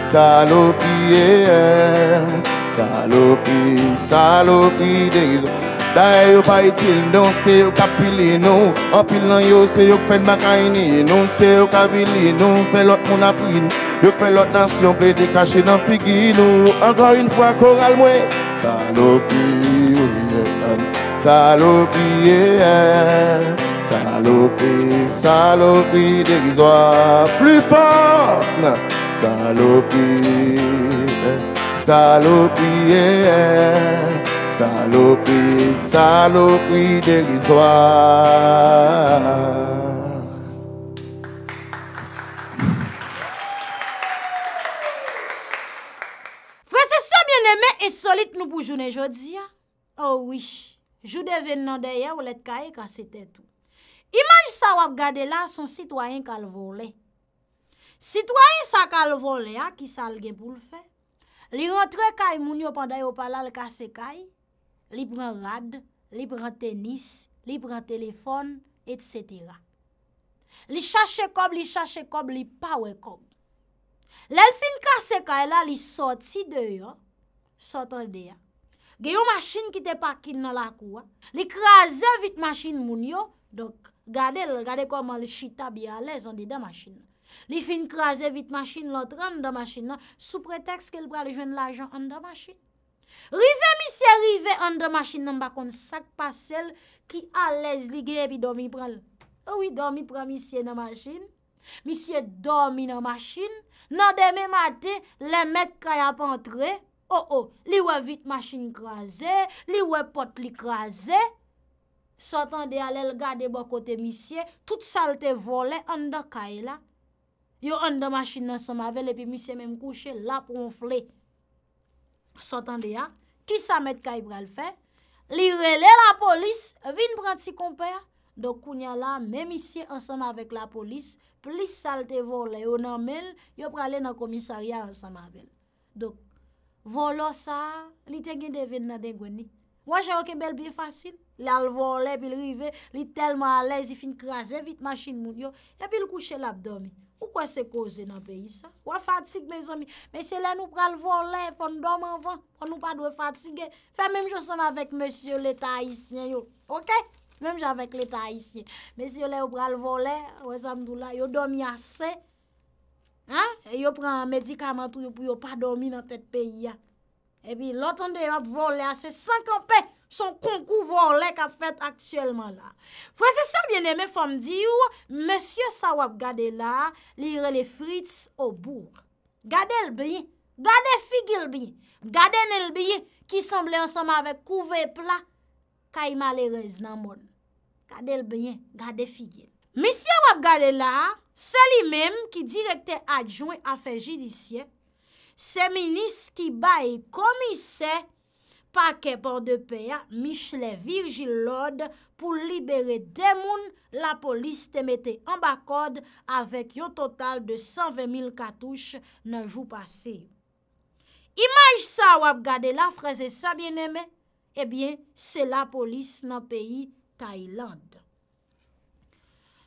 saloperie, Salopi, salopi des risoirs. D'ailleurs, pas non, c'est au capillino. En pile, non, c'est au capillino. c'est au Non, c'est au capillino. Non, c'est au capillino. Non, c'est fais l'autre nation, pédé caché dans le figino. Encore une fois, Coral, moi salopie, Salopi, salopi des Salopi, des Plus fort, non, salopi. Salopi e, salopi, salopi de lisoar. Fwese se bieneme, esolit nou pou jounen jodi ya. Ou wish, jounen ven nan deye ou lete kaye ka sete tou. Imanj sa wap gade la, son sitwoyen kal vole. Sitwoyen sa kal vole ya, ki salge pou l fey. Li rentre kay moun yo panday yo palal kase kay, li pren rad, li pren tenis, li pren telefon, et cetera. Li chache kob, li chache kob, li pawe kob. Lel fin kase kay la, li sot si deyo, sot an deya. Geyo masin ki te pakil nan la kwa, li kraze vit masin moun yo, donk gade koman li chita biye alez an dey da masin yo. Li fin kraze vit machine lotre, an da machine nan, sou pretext ke li prale jwen l'ajan, an da machine. Rive misye rive, an da machine nan, bakon sak pa sel ki alez li geye pi domi pral. Owi oh domi pral misye nan machine. Misye domi nan machine. Nan deme mati, le met kaya pa entre, o o, li we vit machine kraze, li we pot li kraze. Sotan de alel gade bo kote misye, tout salte vole, an da kaya la. yo an da masin nan samavele, epi misye men kouche, lap ronfle, sotan de ya, ki sa met ka i bral fe, li rele la polis, vin prant si komper, do kounya la, men misye ansame avek la polis, plis salte volen, yo nan men, yo prale nan komisaria ansame avele, do, volo sa, li ten gen deven nan den gweni, wajan wak e bel biye fasil, li al volen, pi li rive, li telman alezi, fin krasen, vit masin moun yo, ya pi l kouche labdomi, Poukwen se koze nan peyi sa? Wafatik, mez ami. Mesye lè nou pral volè, fò nou dòm anvan, fò nou padwe fatigè. Fè mèm jò sèm avèk mesye lè taïsyen yo. Ok? Mèm jò avèk lè taïsyen. Mesye lè ou pral volè, wè zandou la, yo dòmi asè. Ha? E yo pran medikamentou yo pou yo pa dòmi nan tèt peyi ya. E pi loton de yo ap volè asè, sankan pey! son konkouvor lèk a fèt aktuelman la. Fwè se sa bjen eme fòm di ou, monsye sa wap gade la, li re le frits o bour. Gade el blyen, gade figil blyen, gade nel blyen, ki semblè ansam avèk kouvè pla, ka ima lè rez nan moun. Gade el blyen, gade figil. Monsye wap gade la, seli mem ki direkte adjouen a fè jidisyen, se minis ki bay komise pa ke por de peya Michelet Virgil Lord pou libere demoun la polis te mette an bakod avek yo total de 120.000 katouche nan jou pase. Imaj sa wap gade la fraze sa bieneme, ebyen eh se la polis nan peyi Tayland.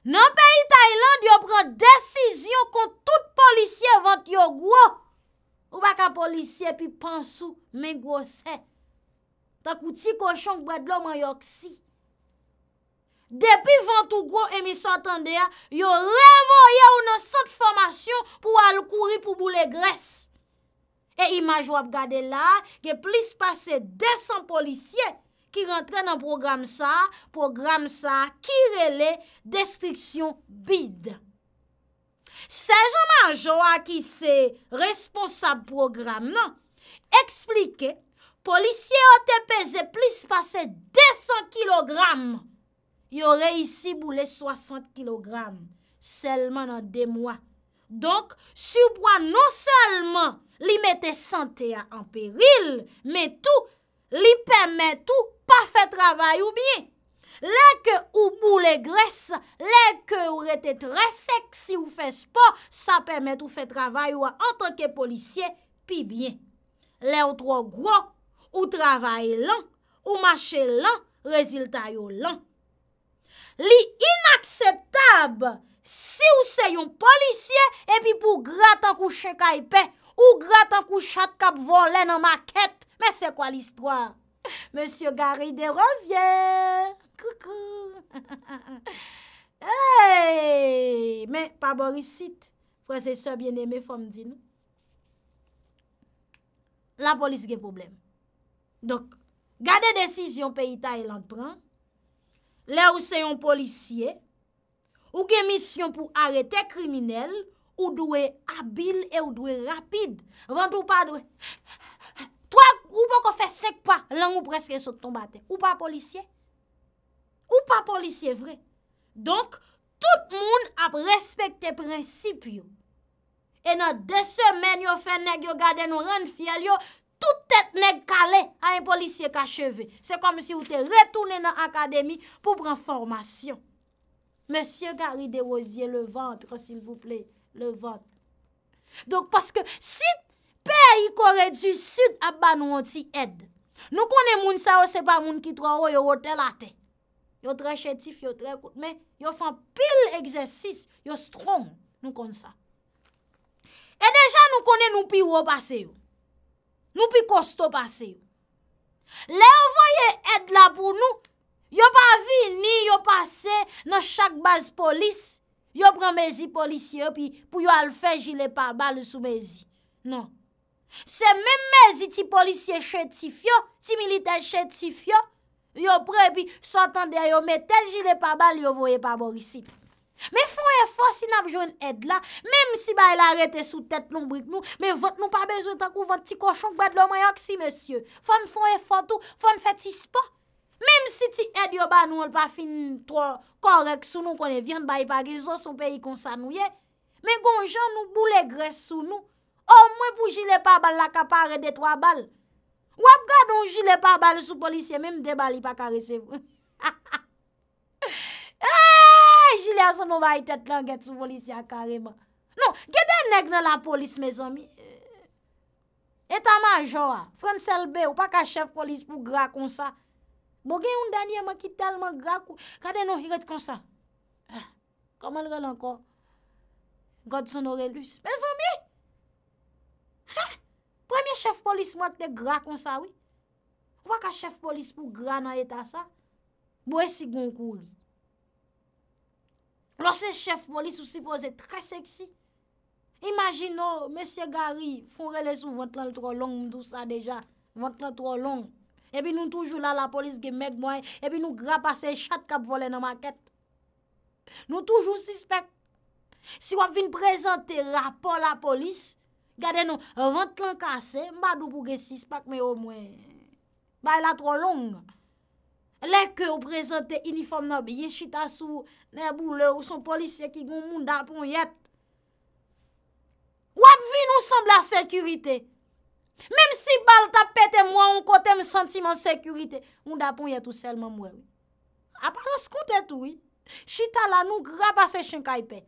Nan peyi Tayland yo pran desizyon kon tout polisye vant yo gwo, waka polisye pi pansou men gwo se. takouti konchonk bedlo mayok si. Depi vantou gro emisantande a, yo revoye ou nan sot formasyon pou al kouri pou bou le gres. E imaj wap gade la, ge plis pase 200 polisye ki rentre nan program sa, program sa kirele destriksyon bid. Sej anmanjwa ki se responsab program nan, eksplikey, Polisye o te peze plis pase 200 kilogram. Yo re isi boule 60 kilogram. Selman an de mwa. Donk, si ou pwa non selman li mette sante an peril, me tou, li pweme tou pa fe travay ou bie. Le ke ou boule gres, le ke ou re te tre sek si ou fes pa, sa pweme tou fe travay ou an tanke polisye, pi bie. Le ou tro gro, Ou travaye lan, ou mache lan, rezilta yo lan. Li inakseptab, si ou se yon polisye, epi pou gratan kou chekaype, ou gratan kou chakap volen an maket, men se kwa l'histoire? Monsie Garry de Rosier, koukou. (laughs) Hey, men, pa borisit, prosesor bien eme fom di nou. La polis ge probleme. Donk, gade desisyon pe itay lan pran, le ou se yon polisye, ou ke misyon pou arete kriminel, ou dwe abil e ou dwe rapid, vant ou pa dwe, toak ou pa ko fe sekpa lan ou preske sot tombate, ou pa polisye, ou pa polisye vre. Donk, tout moun ap respekte prinsip yo, e nan de semen yo fene gyo gade nou ren fiel yo, Tout tèt nèk kalè a yon polisye kacheve. Se kom si ou te retounen an akademi pou pran formasyon. Monsye karide wazye le vantre, s'il vous plè, le vantre. Donk paske si peyi kore du sud ap ba nou an ti ed. Nou konen moun sa ou se pa moun ki trwa ou yo wote la te. Yo tre chetif, yo tre kout. Men yo fan pil egzesis, yo stron nou kon sa. E deja nou konen nou pi wop ase yo. Nou pi kos to pase. Le yo voye et la pou nou, yo pa vi ni yo pase nan chak base polis, yo pren mezi polisye, pi pou yo al fe jile pa bal sou mezi. Non. Se men mezi ti polisye chetif yo, ti milite chetif yo, yo pre pi sotan deyo, yo metel jile pa bal yo voye pa borisi. Me fon e fon sin ap joun ed la Mem si bay l arete sou tèt lombri k nou Me vot nou pa bezou takou vot ti koshon K bet lom ayok si mesye Fon fon e fon tou, fon fetis pa Mem si ti ed yo ba nou al pa fin Tro korek sou nou konen vyen Bayi pa grizo sou peyi konsa nou ye Me gonjan nou boule gre sou nou O mwen pou jile pa bal la kapare de twa bal Wap gado jile pa bal sou polisye Mem debali pa karesev Ha (laughs) ha ha Ay, jilya sa nou va itet langet sou polis ya kareman. Nou, gwen den neg nan la polis, mez ami. Eta majo a, fransel be ou pa ka chef polis pou gra kon sa. Bo gen yon danye man ki telman gra kon sa. Kade nou hiret kon sa? Koman lren lankor? Godson orelus. Mez ami! Ah, premier chef polis mwak te gra kon sa, oui. Kwa ka chef polis pou gra nan bon, eta sa? Bo e si gon kou, oui. Lò se chef polis ou oh, si pose trè seksi. Imaginò, mè sè gari, foun relè sou vantlan lè trò long mdou sa deja. Vantlan trò long. E pi nou toujou la la polis gemèk mwen, e pi nou grapase chat kap vole nan maket. Nou toujou sispek. Si wap vin prezante rapor la polis, gade nou vantlan kase, mba dupouge sispek mè o mwen. Bay la trò long. Lèkè ou prezante inifom nòb, ye chita sou, nè boule ou son polisye ki goun moun dapon yet. Wap vi nou semb la sekurite. Mem si bal tapete mwa ou kote m sentime an sekurite, moun dapon yet ou selman mwen. Aparan skoute tou, chita la nou graba se chenkaype.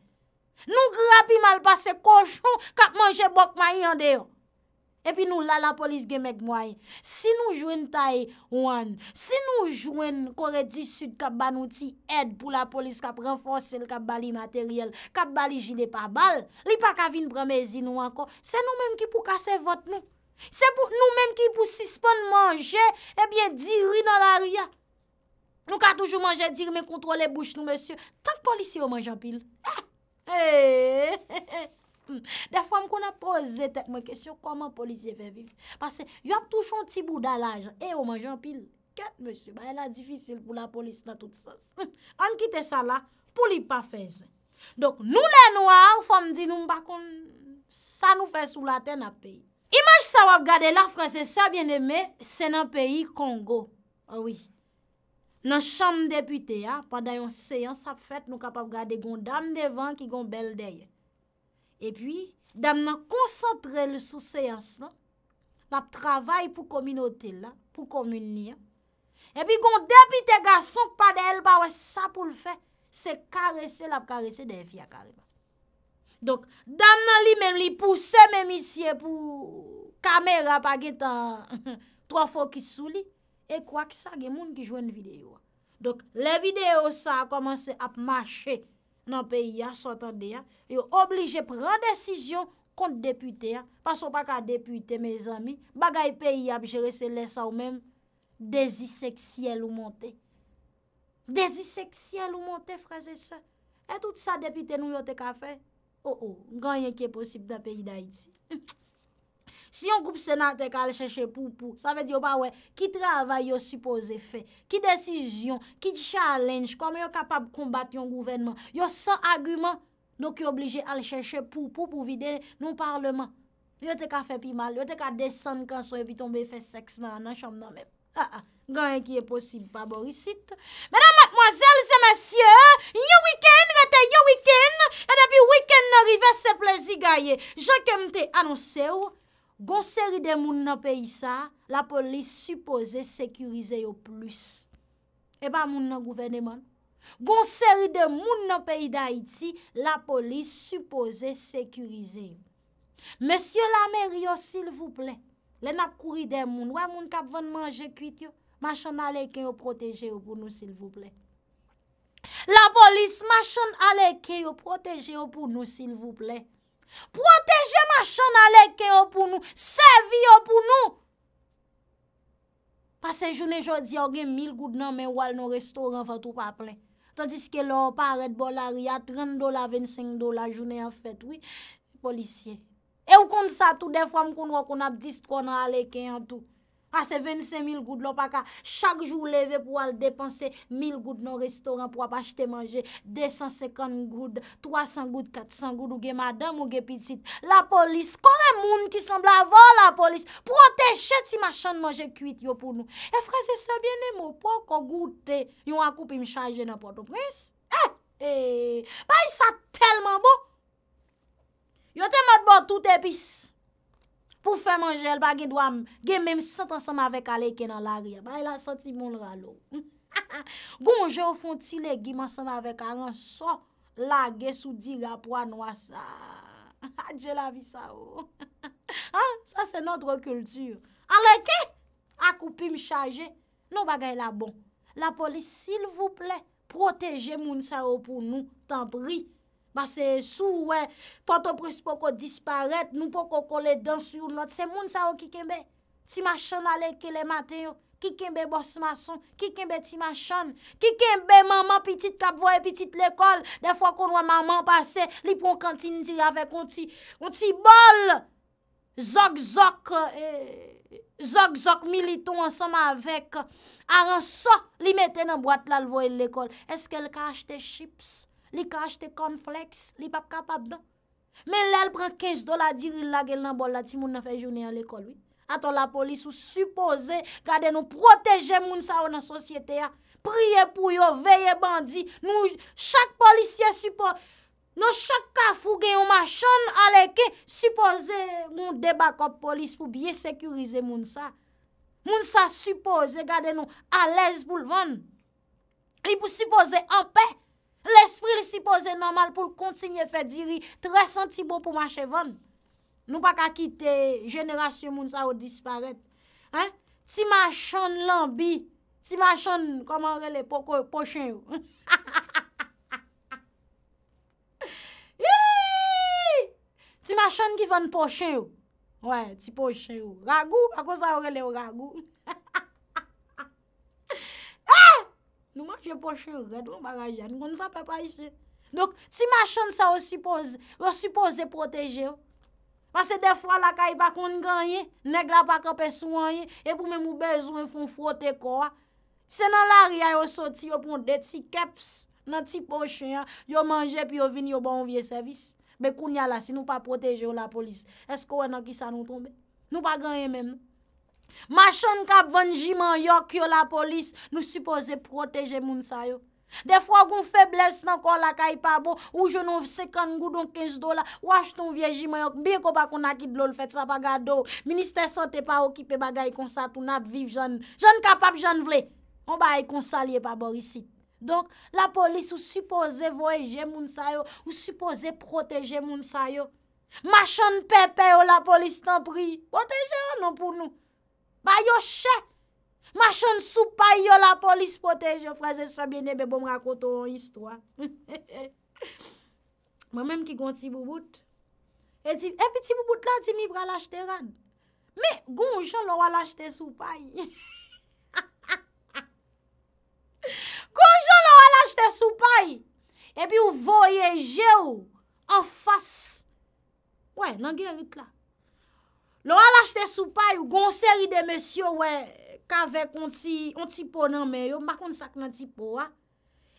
Nou grabi malba se kojou kap manje bok may yande yo. E pi nou la la polis genmèk mwoy. Si nou jwen tae ouan, si nou jwen kore di sud kap banouti ed pou la polis kap renfonse l kap bali materyel, kap bali jile pa bal, li pa kavin bramezi nou anko, se nou menm ki pou kase vot nou. Se nou menm ki pou sispon manje, ebyen diri nan la ria. Nou ka toujou manje diri men kontrole bouch nou monsye. Tak polisi yo manjampil. De fwa m kon ap pose tek mwen kesyon koman polisye fe vil. Pase yon ap touchon ti bouda la jan. E oman jan pil. Ket monsye ba yon la difisil pou la polis na tout sas. An kite sa la pou li pa fez. Donk nou la noir fwa m di nou m bakon sa nou fe sou la ten ap peyi. Imanj sa wap gade la franse sa bien eme se nan peyi Kongo. Ah Ouwi. Nan chanm depute ya. Pwanda yon seyans ap fet nou kapap gade goun dam devan ki goun bel deyye. E pi, dam nan konsantre le sou seyans non? la, la travay pou kominote la, pou komin ni ya. E pi kon debite ga souk pa de el ba we sa pou le fe, se karese la, pa karese de e fia kariba. Donk, dam nan li men li pouse men misye pou kamera pa getan, (laughs) toa fokisou li, e kwa ki sa, gen moun ki jwen videyo. Donk, le videyo sa a komanse ap mache nan peyi ya sotande ya, yo oblije pren desisyon kont depute ya, pason pa ka depute, mes ami, bagay peyi ya, bi jere se lesa ou men, desi seksyel ou monte. Desi seksyel ou monte, fraze se. E tout sa depute nou yote ka fe? Oh oh, ganyen ki e posib da peyi da iti. (laughs) Si yon goup senat te ka lè chèche pou pou, sa vè diyo pa wè, ki travè yon suppose fè, ki desisyon, ki challenge, komè yon kapab kombat yon gouvenman. Yon san agumen, nou ki oblige al chèche pou pou pou vide yon parlement. Yon te ka fè pi mal, yon te ka desen kanso epi tombe fè seks nan, nan chanm nan mèp. Ha ha, ganyan ki e posib, pa borisit. Mèdam matmoazèl, zè mèsyè, yon wikèn, rete yon wikèn, e depi wikèn nè rive, se plezi gaye. J Gon seri de moun nan peyi sa, la polis supose sekurize yo plus. E ba moun nan gouvene moun. Gon seri de moun nan peyi da iti, la polis supose sekurize yo. Monsie la meri yo sil vouple. Le nap kuri de moun. Wè moun kap voun manje kuit yo. Machon aleke yo proteje yo pou nou sil vouple. La polis machon aleke yo proteje yo pou nou sil vouple. Proteje machan alèkè an pou nou, servi an pou nou. Pase jounè jò di, o gen mil gout nan men wal nou restoran fò tou pa plè. Tè diske lò, paret bolari, a 30 dola, 25 dola jounè an fèt, wè, polisye. E wè kont sa tou, defwa m kon wò kon ap dist kon alèkè an tou. A se 25000 goud lopaka, chak jou leve pou al depanse 1000 goud nan restoran pou ap achete manje. 250 goud, 300 goud, 400 goud ou ge madame ou ge pitit. La polis, kore moun ki sembla avan la polis, proteje ti machan nan manje kuit yo pou nou. E fra se se biene mou, pou akou kou gout te, yon akou pi mi chaje nan poto pres. Eh, eee, eh. bay sa telman bo. Yo te mat bo tout epis. Pou fè manjèl bagè dwa gè mèm sè tan sèm avèk a lèkè nan lèkè. Bay la sè ti moun ralò. (laughs) Goun jè ou fon ti lèkè mèm sèm avèk a ran sò. La gè soudi rapwa noua (laughs) sè. Adjè la vi sè ou. Sa sè notre kültyr. A lèkè akoupi mè chajè. Nou bagè la bon. La polis s'il voup lè. Protèjè moun sè ou oh, pou nou. Tan pri. Pase sou, wè, patopris pou ko disparet, nou pou ko kole dan sur not. Se moun sa wè ki kembe, ti machan ale ke le maten yo, ki kembe bos mason, ki kembe ti machan, ki kembe maman pitit kap voye pitit l'ekol, defwa kon wè maman pase, li pou kontin ti ravek, konti bol, zok zok, euh, zok zok militon ansam avek, aran sa, li meten an boat la lvoye l'ekol. Eske lka achte chips? Li ka achte kon fleks, li pap kapap dan. Men lèl pran 15 dola diril la gel nan bol la ti moun nan fe jouni an l'ekol. Ato la polis ou suppose, gade nou proteje moun sa ou nan sosyete a. Priye pou yo, veye bandi. Nou, chak polisye support. Nou chak ka fougen yon machon aleke. Suppose moun debakop polis pou biye sekurize moun sa. Moun sa suppose, gade nou, alez pou lvan. Li pou suppose an pek. L'espril si pose normal pou l'kontinye fe diri, tre senti bo pou mwache ven. Nou pa kakite jenerasyon moun sa ou disparet. Ti mwache an lan bi, ti mwache an koman rele poko pochen yo. (laughs) Ti mwache an ki ven pochen yo. Ouè, ti pochen yo. Ragou, akonsa o rele o ragou. (laughs) Nou manje poche rèdou an bagajè, nou kon sa pe pa isè. Donk, si ma chan sa o supose, o supose proteje yo. Bon Pase defwa la kay pa kon ganyè, neg la pa kapè sou an yè, e pou mè mou bezoun foun fote kwa. Se nan la rè a yo soti, yo pon deti keps, nan ti poche yon, yo manje pi yo vin yo banvye servis. Be koun ya la, si nou pa proteje yo la polis, es kwa nan ki sa nou tombe, nou pa ganyè menmè. Ma chan kap ven jiman yok yo la polis, nou suppose proteje moun sayo. Defwa goun febles nan kor la kay pa bo, ou jounon 50 goudon 15 dola, ou ashton vye jiman yok, biye ko pa kon akid lol fet sa pa gado. Ministè sante pa okipe bagay konsa tou nap viv joun. Joun kap ap joun vle, an ba ay e konsa liye pa bo isi. Donk, la polis ou suppose voye jiman sayo, ou suppose proteje moun sayo. Ma chan pepe yo la polis tan pri, proteje an non an pou nou. A yo chè. Ma chon sou pay yo la polis pote. Je fraze sou a bine be bom rakoto yon histwa. (laughs) Mwen menm ki kon ti boubout. E pi ti boubout (laughs) la ti mibra la chteran. Me, gonjou lo wala chte sou pay. Gonjou lo wala chte sou pay. E pi ou voyeje ou. En fass. Ouè, nan gerout la. Nou an lache te soupa yu, goun seri de mesyo wè, kave kon ti, kon ti ponan men yo, mbak kon sak nan ti ponan.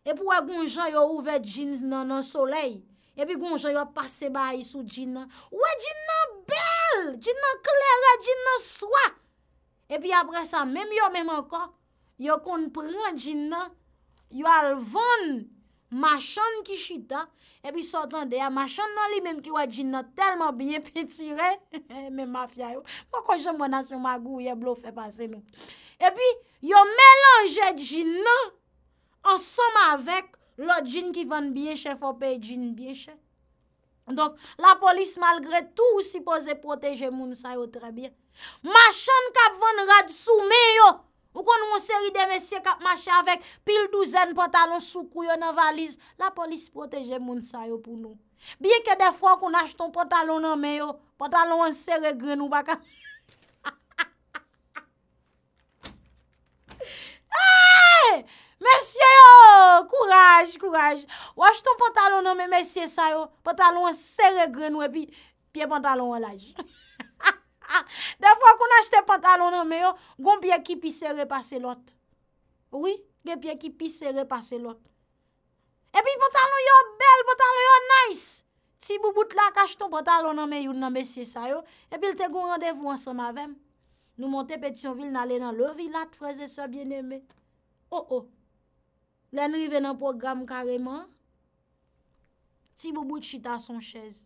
Epi wè goun jan yo ouve jina nan soley, epi goun jan yo pase bayi sou jina. Wè jina bel, jina kleran, jina swa. Epi apre sa, mèm yo mèm anka, yo kon pren jina, yo alvon. Ma chan ki chita, epi sotan deya, ma chan nan li menm ki waj jina telman byen petire, (laughs) men ma fya yo, pokon jen mwen asyon magou ye blo fe pase men. Epi, yo melanje jina, ansanm avek, lo jin ki ven byen che fope, jin byen che. Donk, la polis malgre tou si pose proteje moun sa yo trebyen. Ma chan kap ven rad soume yo. Mwen kon mwen seri de mesye kap mache avèk pil douzen pantalon soukou yo nan valiz, la polis proteje moun sayo pou nou. Biye ke defwa kon ashton pantalon nan men yo, pantalon an seri gren ou baka. (laughs) Mesye yo, kouraj, kouraj. Ou ashton pantalon nan men mesye sayo, pantalon an seri gren ou epi, epi pantalon an laj. (laughs) De fwa kou nache te pantalon nanme yo, goun pye ki pise repase lot. Oui, goun pye ki pise repase lot. E pi pantalon yo bel, pantalon yo nice. Si bou bout la kache ton pantalon nanme, yon nanme si sa yo, e pi lte goun randevou ansa mavem. Nou monte petisyon vil nanle nan lor vilat, fraze so bieneme. Oh oh, lenri venan program kareman, si bou bout chita son chez.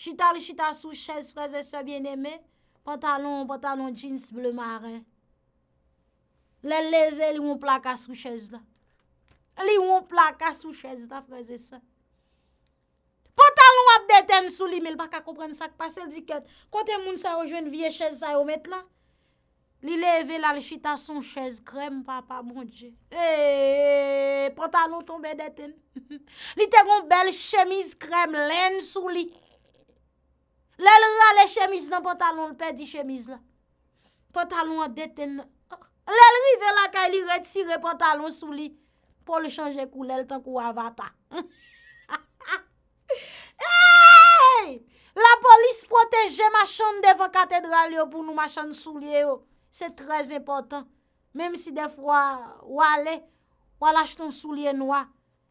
Chita li chita sou chez, fraze so bieneme, Pantalon, pantalon, jeans, ble marè. Le leve, li yon plaka sou chèze la. Li yon plaka sou chèze la, preze sa. Pantalon ap deten sou li, me l baka kompren sa, kwa se diket. Kote moun sa yo jwen vie chèze sa yo met la. Li leve la, li chita son chèze krem, papa, bon diye. E, eh, e, e, e, pantalon tombe deten. (laughs) Li tegon bel chemise krem, len sou li. Lè lè râ lè chemise nan pantalon, lè pedi chemise nan. Pantalon an deten nan. Lè lè rive lakay li retire pantalon souli pou lè chanje kou lè lè tan kou avata. (laughs) La polis proteje machan devan katedral yo pou nou machan souli yo. Se trez important. Mem si defwa wale, wala chan souli noua.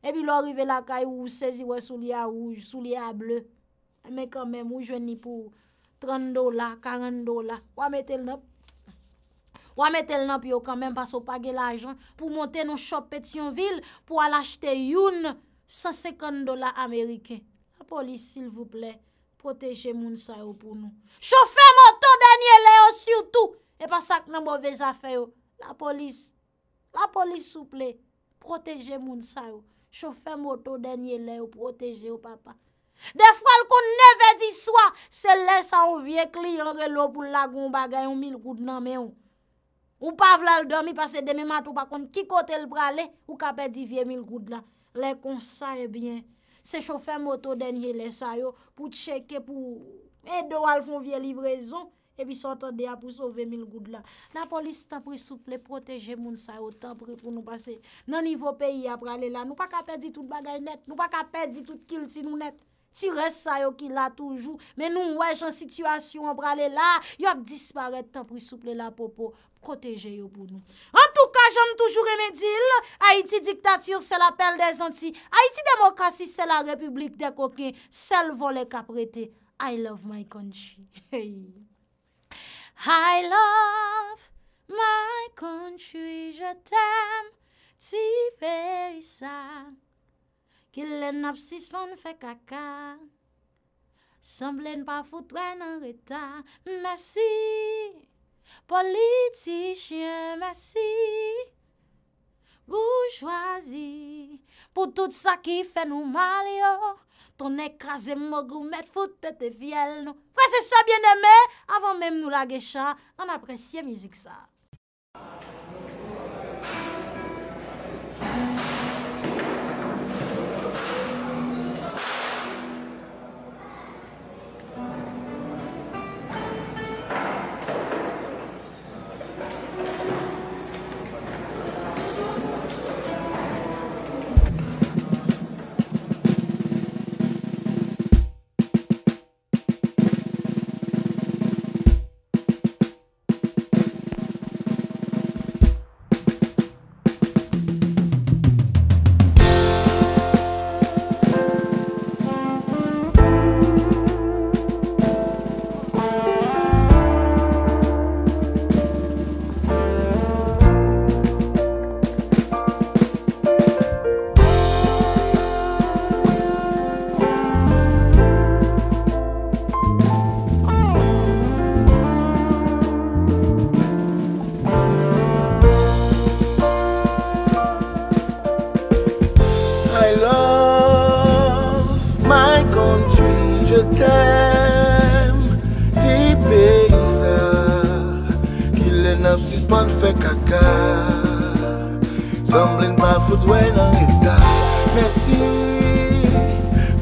E bi lò rive lakay ou sezi wè souli a ouj, souli a bleu. Eme kame mou jwen ni pou 30 dola, 40 dola. Wame tel nop. Wame tel nop yo kame mpaso page la ajan. Pou monte nou shop Petionville. Pou al achete youn. 150 dola Amerike. La polis sil vouple. Proteje moun sa yo pou nou. Chou fe mou to denye eh, le yo oh, sio tou. E pa sak nan bovez a fe yo. La polis. La polis souple. Proteje moun sa yo. Chou fe mou to denye eh, le yo. Oh, Proteje yo oh, papa. De fwal kon neve di swa, se lè sa ou vie kli yon relo pou l lagon bagay yon mil goud nan me ou. Ou pa vlal do mi pase de mi matou pa kon ki kote l pralè ou kapè di vie mil goud nan. Lè kon sa e bien, se chofè moto denye lè sa yo pou tcheke pou edo al fon vie livrezon e pi sotan de a pou so ve mil goud nan. Na polis tan pri souple proteje moun sa yo tan pri pou nou pase nan nivou peyi a pralè la. Nou pa kapè di tout bagay net, nou pa kapè di tout kil si nou net. Ti res sa yo ki la toujou, men nou wèj an situasyon an pralè la, yo ap disparet tan pri souple la popo, proteje yo pou nou. An touka, jom toujou remedil, Haiti diktatür se la pel de zanti, Haiti demokrasi se la republik de kokin, sel volè kaprete, I love my country. (laughs) I love my country, je t'aime si pe y sa, Ki lè n ap sisman fè kaka, Semble n pa foute wè nan reta, Mèsi, politi chien, Mèsi, bou jwazi, Pou tout sa ki fè nou mal yo, Ton ekraze mou grou mè foute pète fiel nou, Wè se sa bien emè, Avèm mèm nou la gecha, An apresye mizik sa. Samblen pa foud wè nan etat Mersi,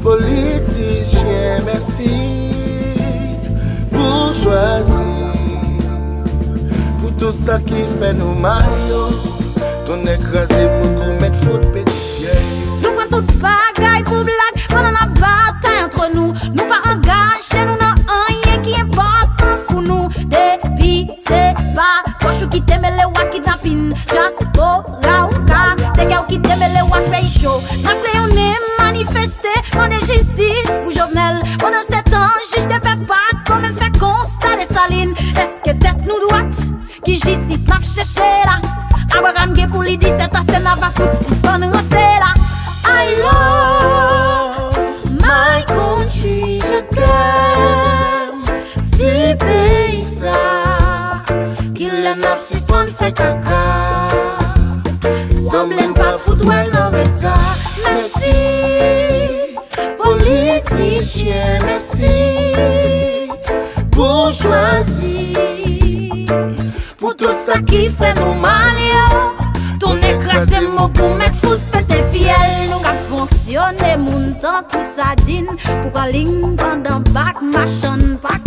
politis chen Mersi, pou jwazi Pou tout sa ki fè nou mayon Ton ek rase mou kou met foud peti fye Loukwen tout bagay pou blak Manan a batay antre nou Nou pa angajen nou nan anye Ki e patan bon pou nou Depi se ba Kwa chou ki teme le wak chaud. on est manifesté on est justice pour jovenel. Pendant sept ans, juge de pep pas, kon même fait konsta de saline. que tête nous droite, qui justice cherché là la. là? ge pou li 17 a sen ava fout, si pas rase. qui fait nous mal Ton écrasé mot pour mettre fou fait fiel Nous qu'a fonctionné mon temps tout ça Pour Pourquoi l'ingrand d'un bac machin pas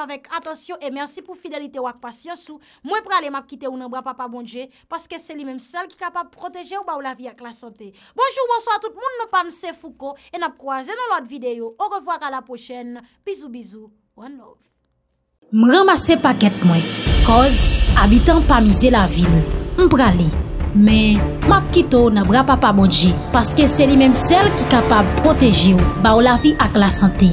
Avèk atensyon e mersi pou fidelite wak pasyansou Mwen prale map kite ou nan bra papa bondje Paske se li menm sel ki kapab proteje ou ba ou la vi ak la sante Bonjou, bonso a tout moun, nan pa mse fouko E nap kwa zè nan lot videyo Ou revwak a la pochen Bizou, bizou, one love Mwen ramase paket mwen Koz, abitan pa mize la vil Mprale, men, map kite ou nan bra papa bondje Paske se li menm sel ki kapab proteje ou ba ou la vi ak la sante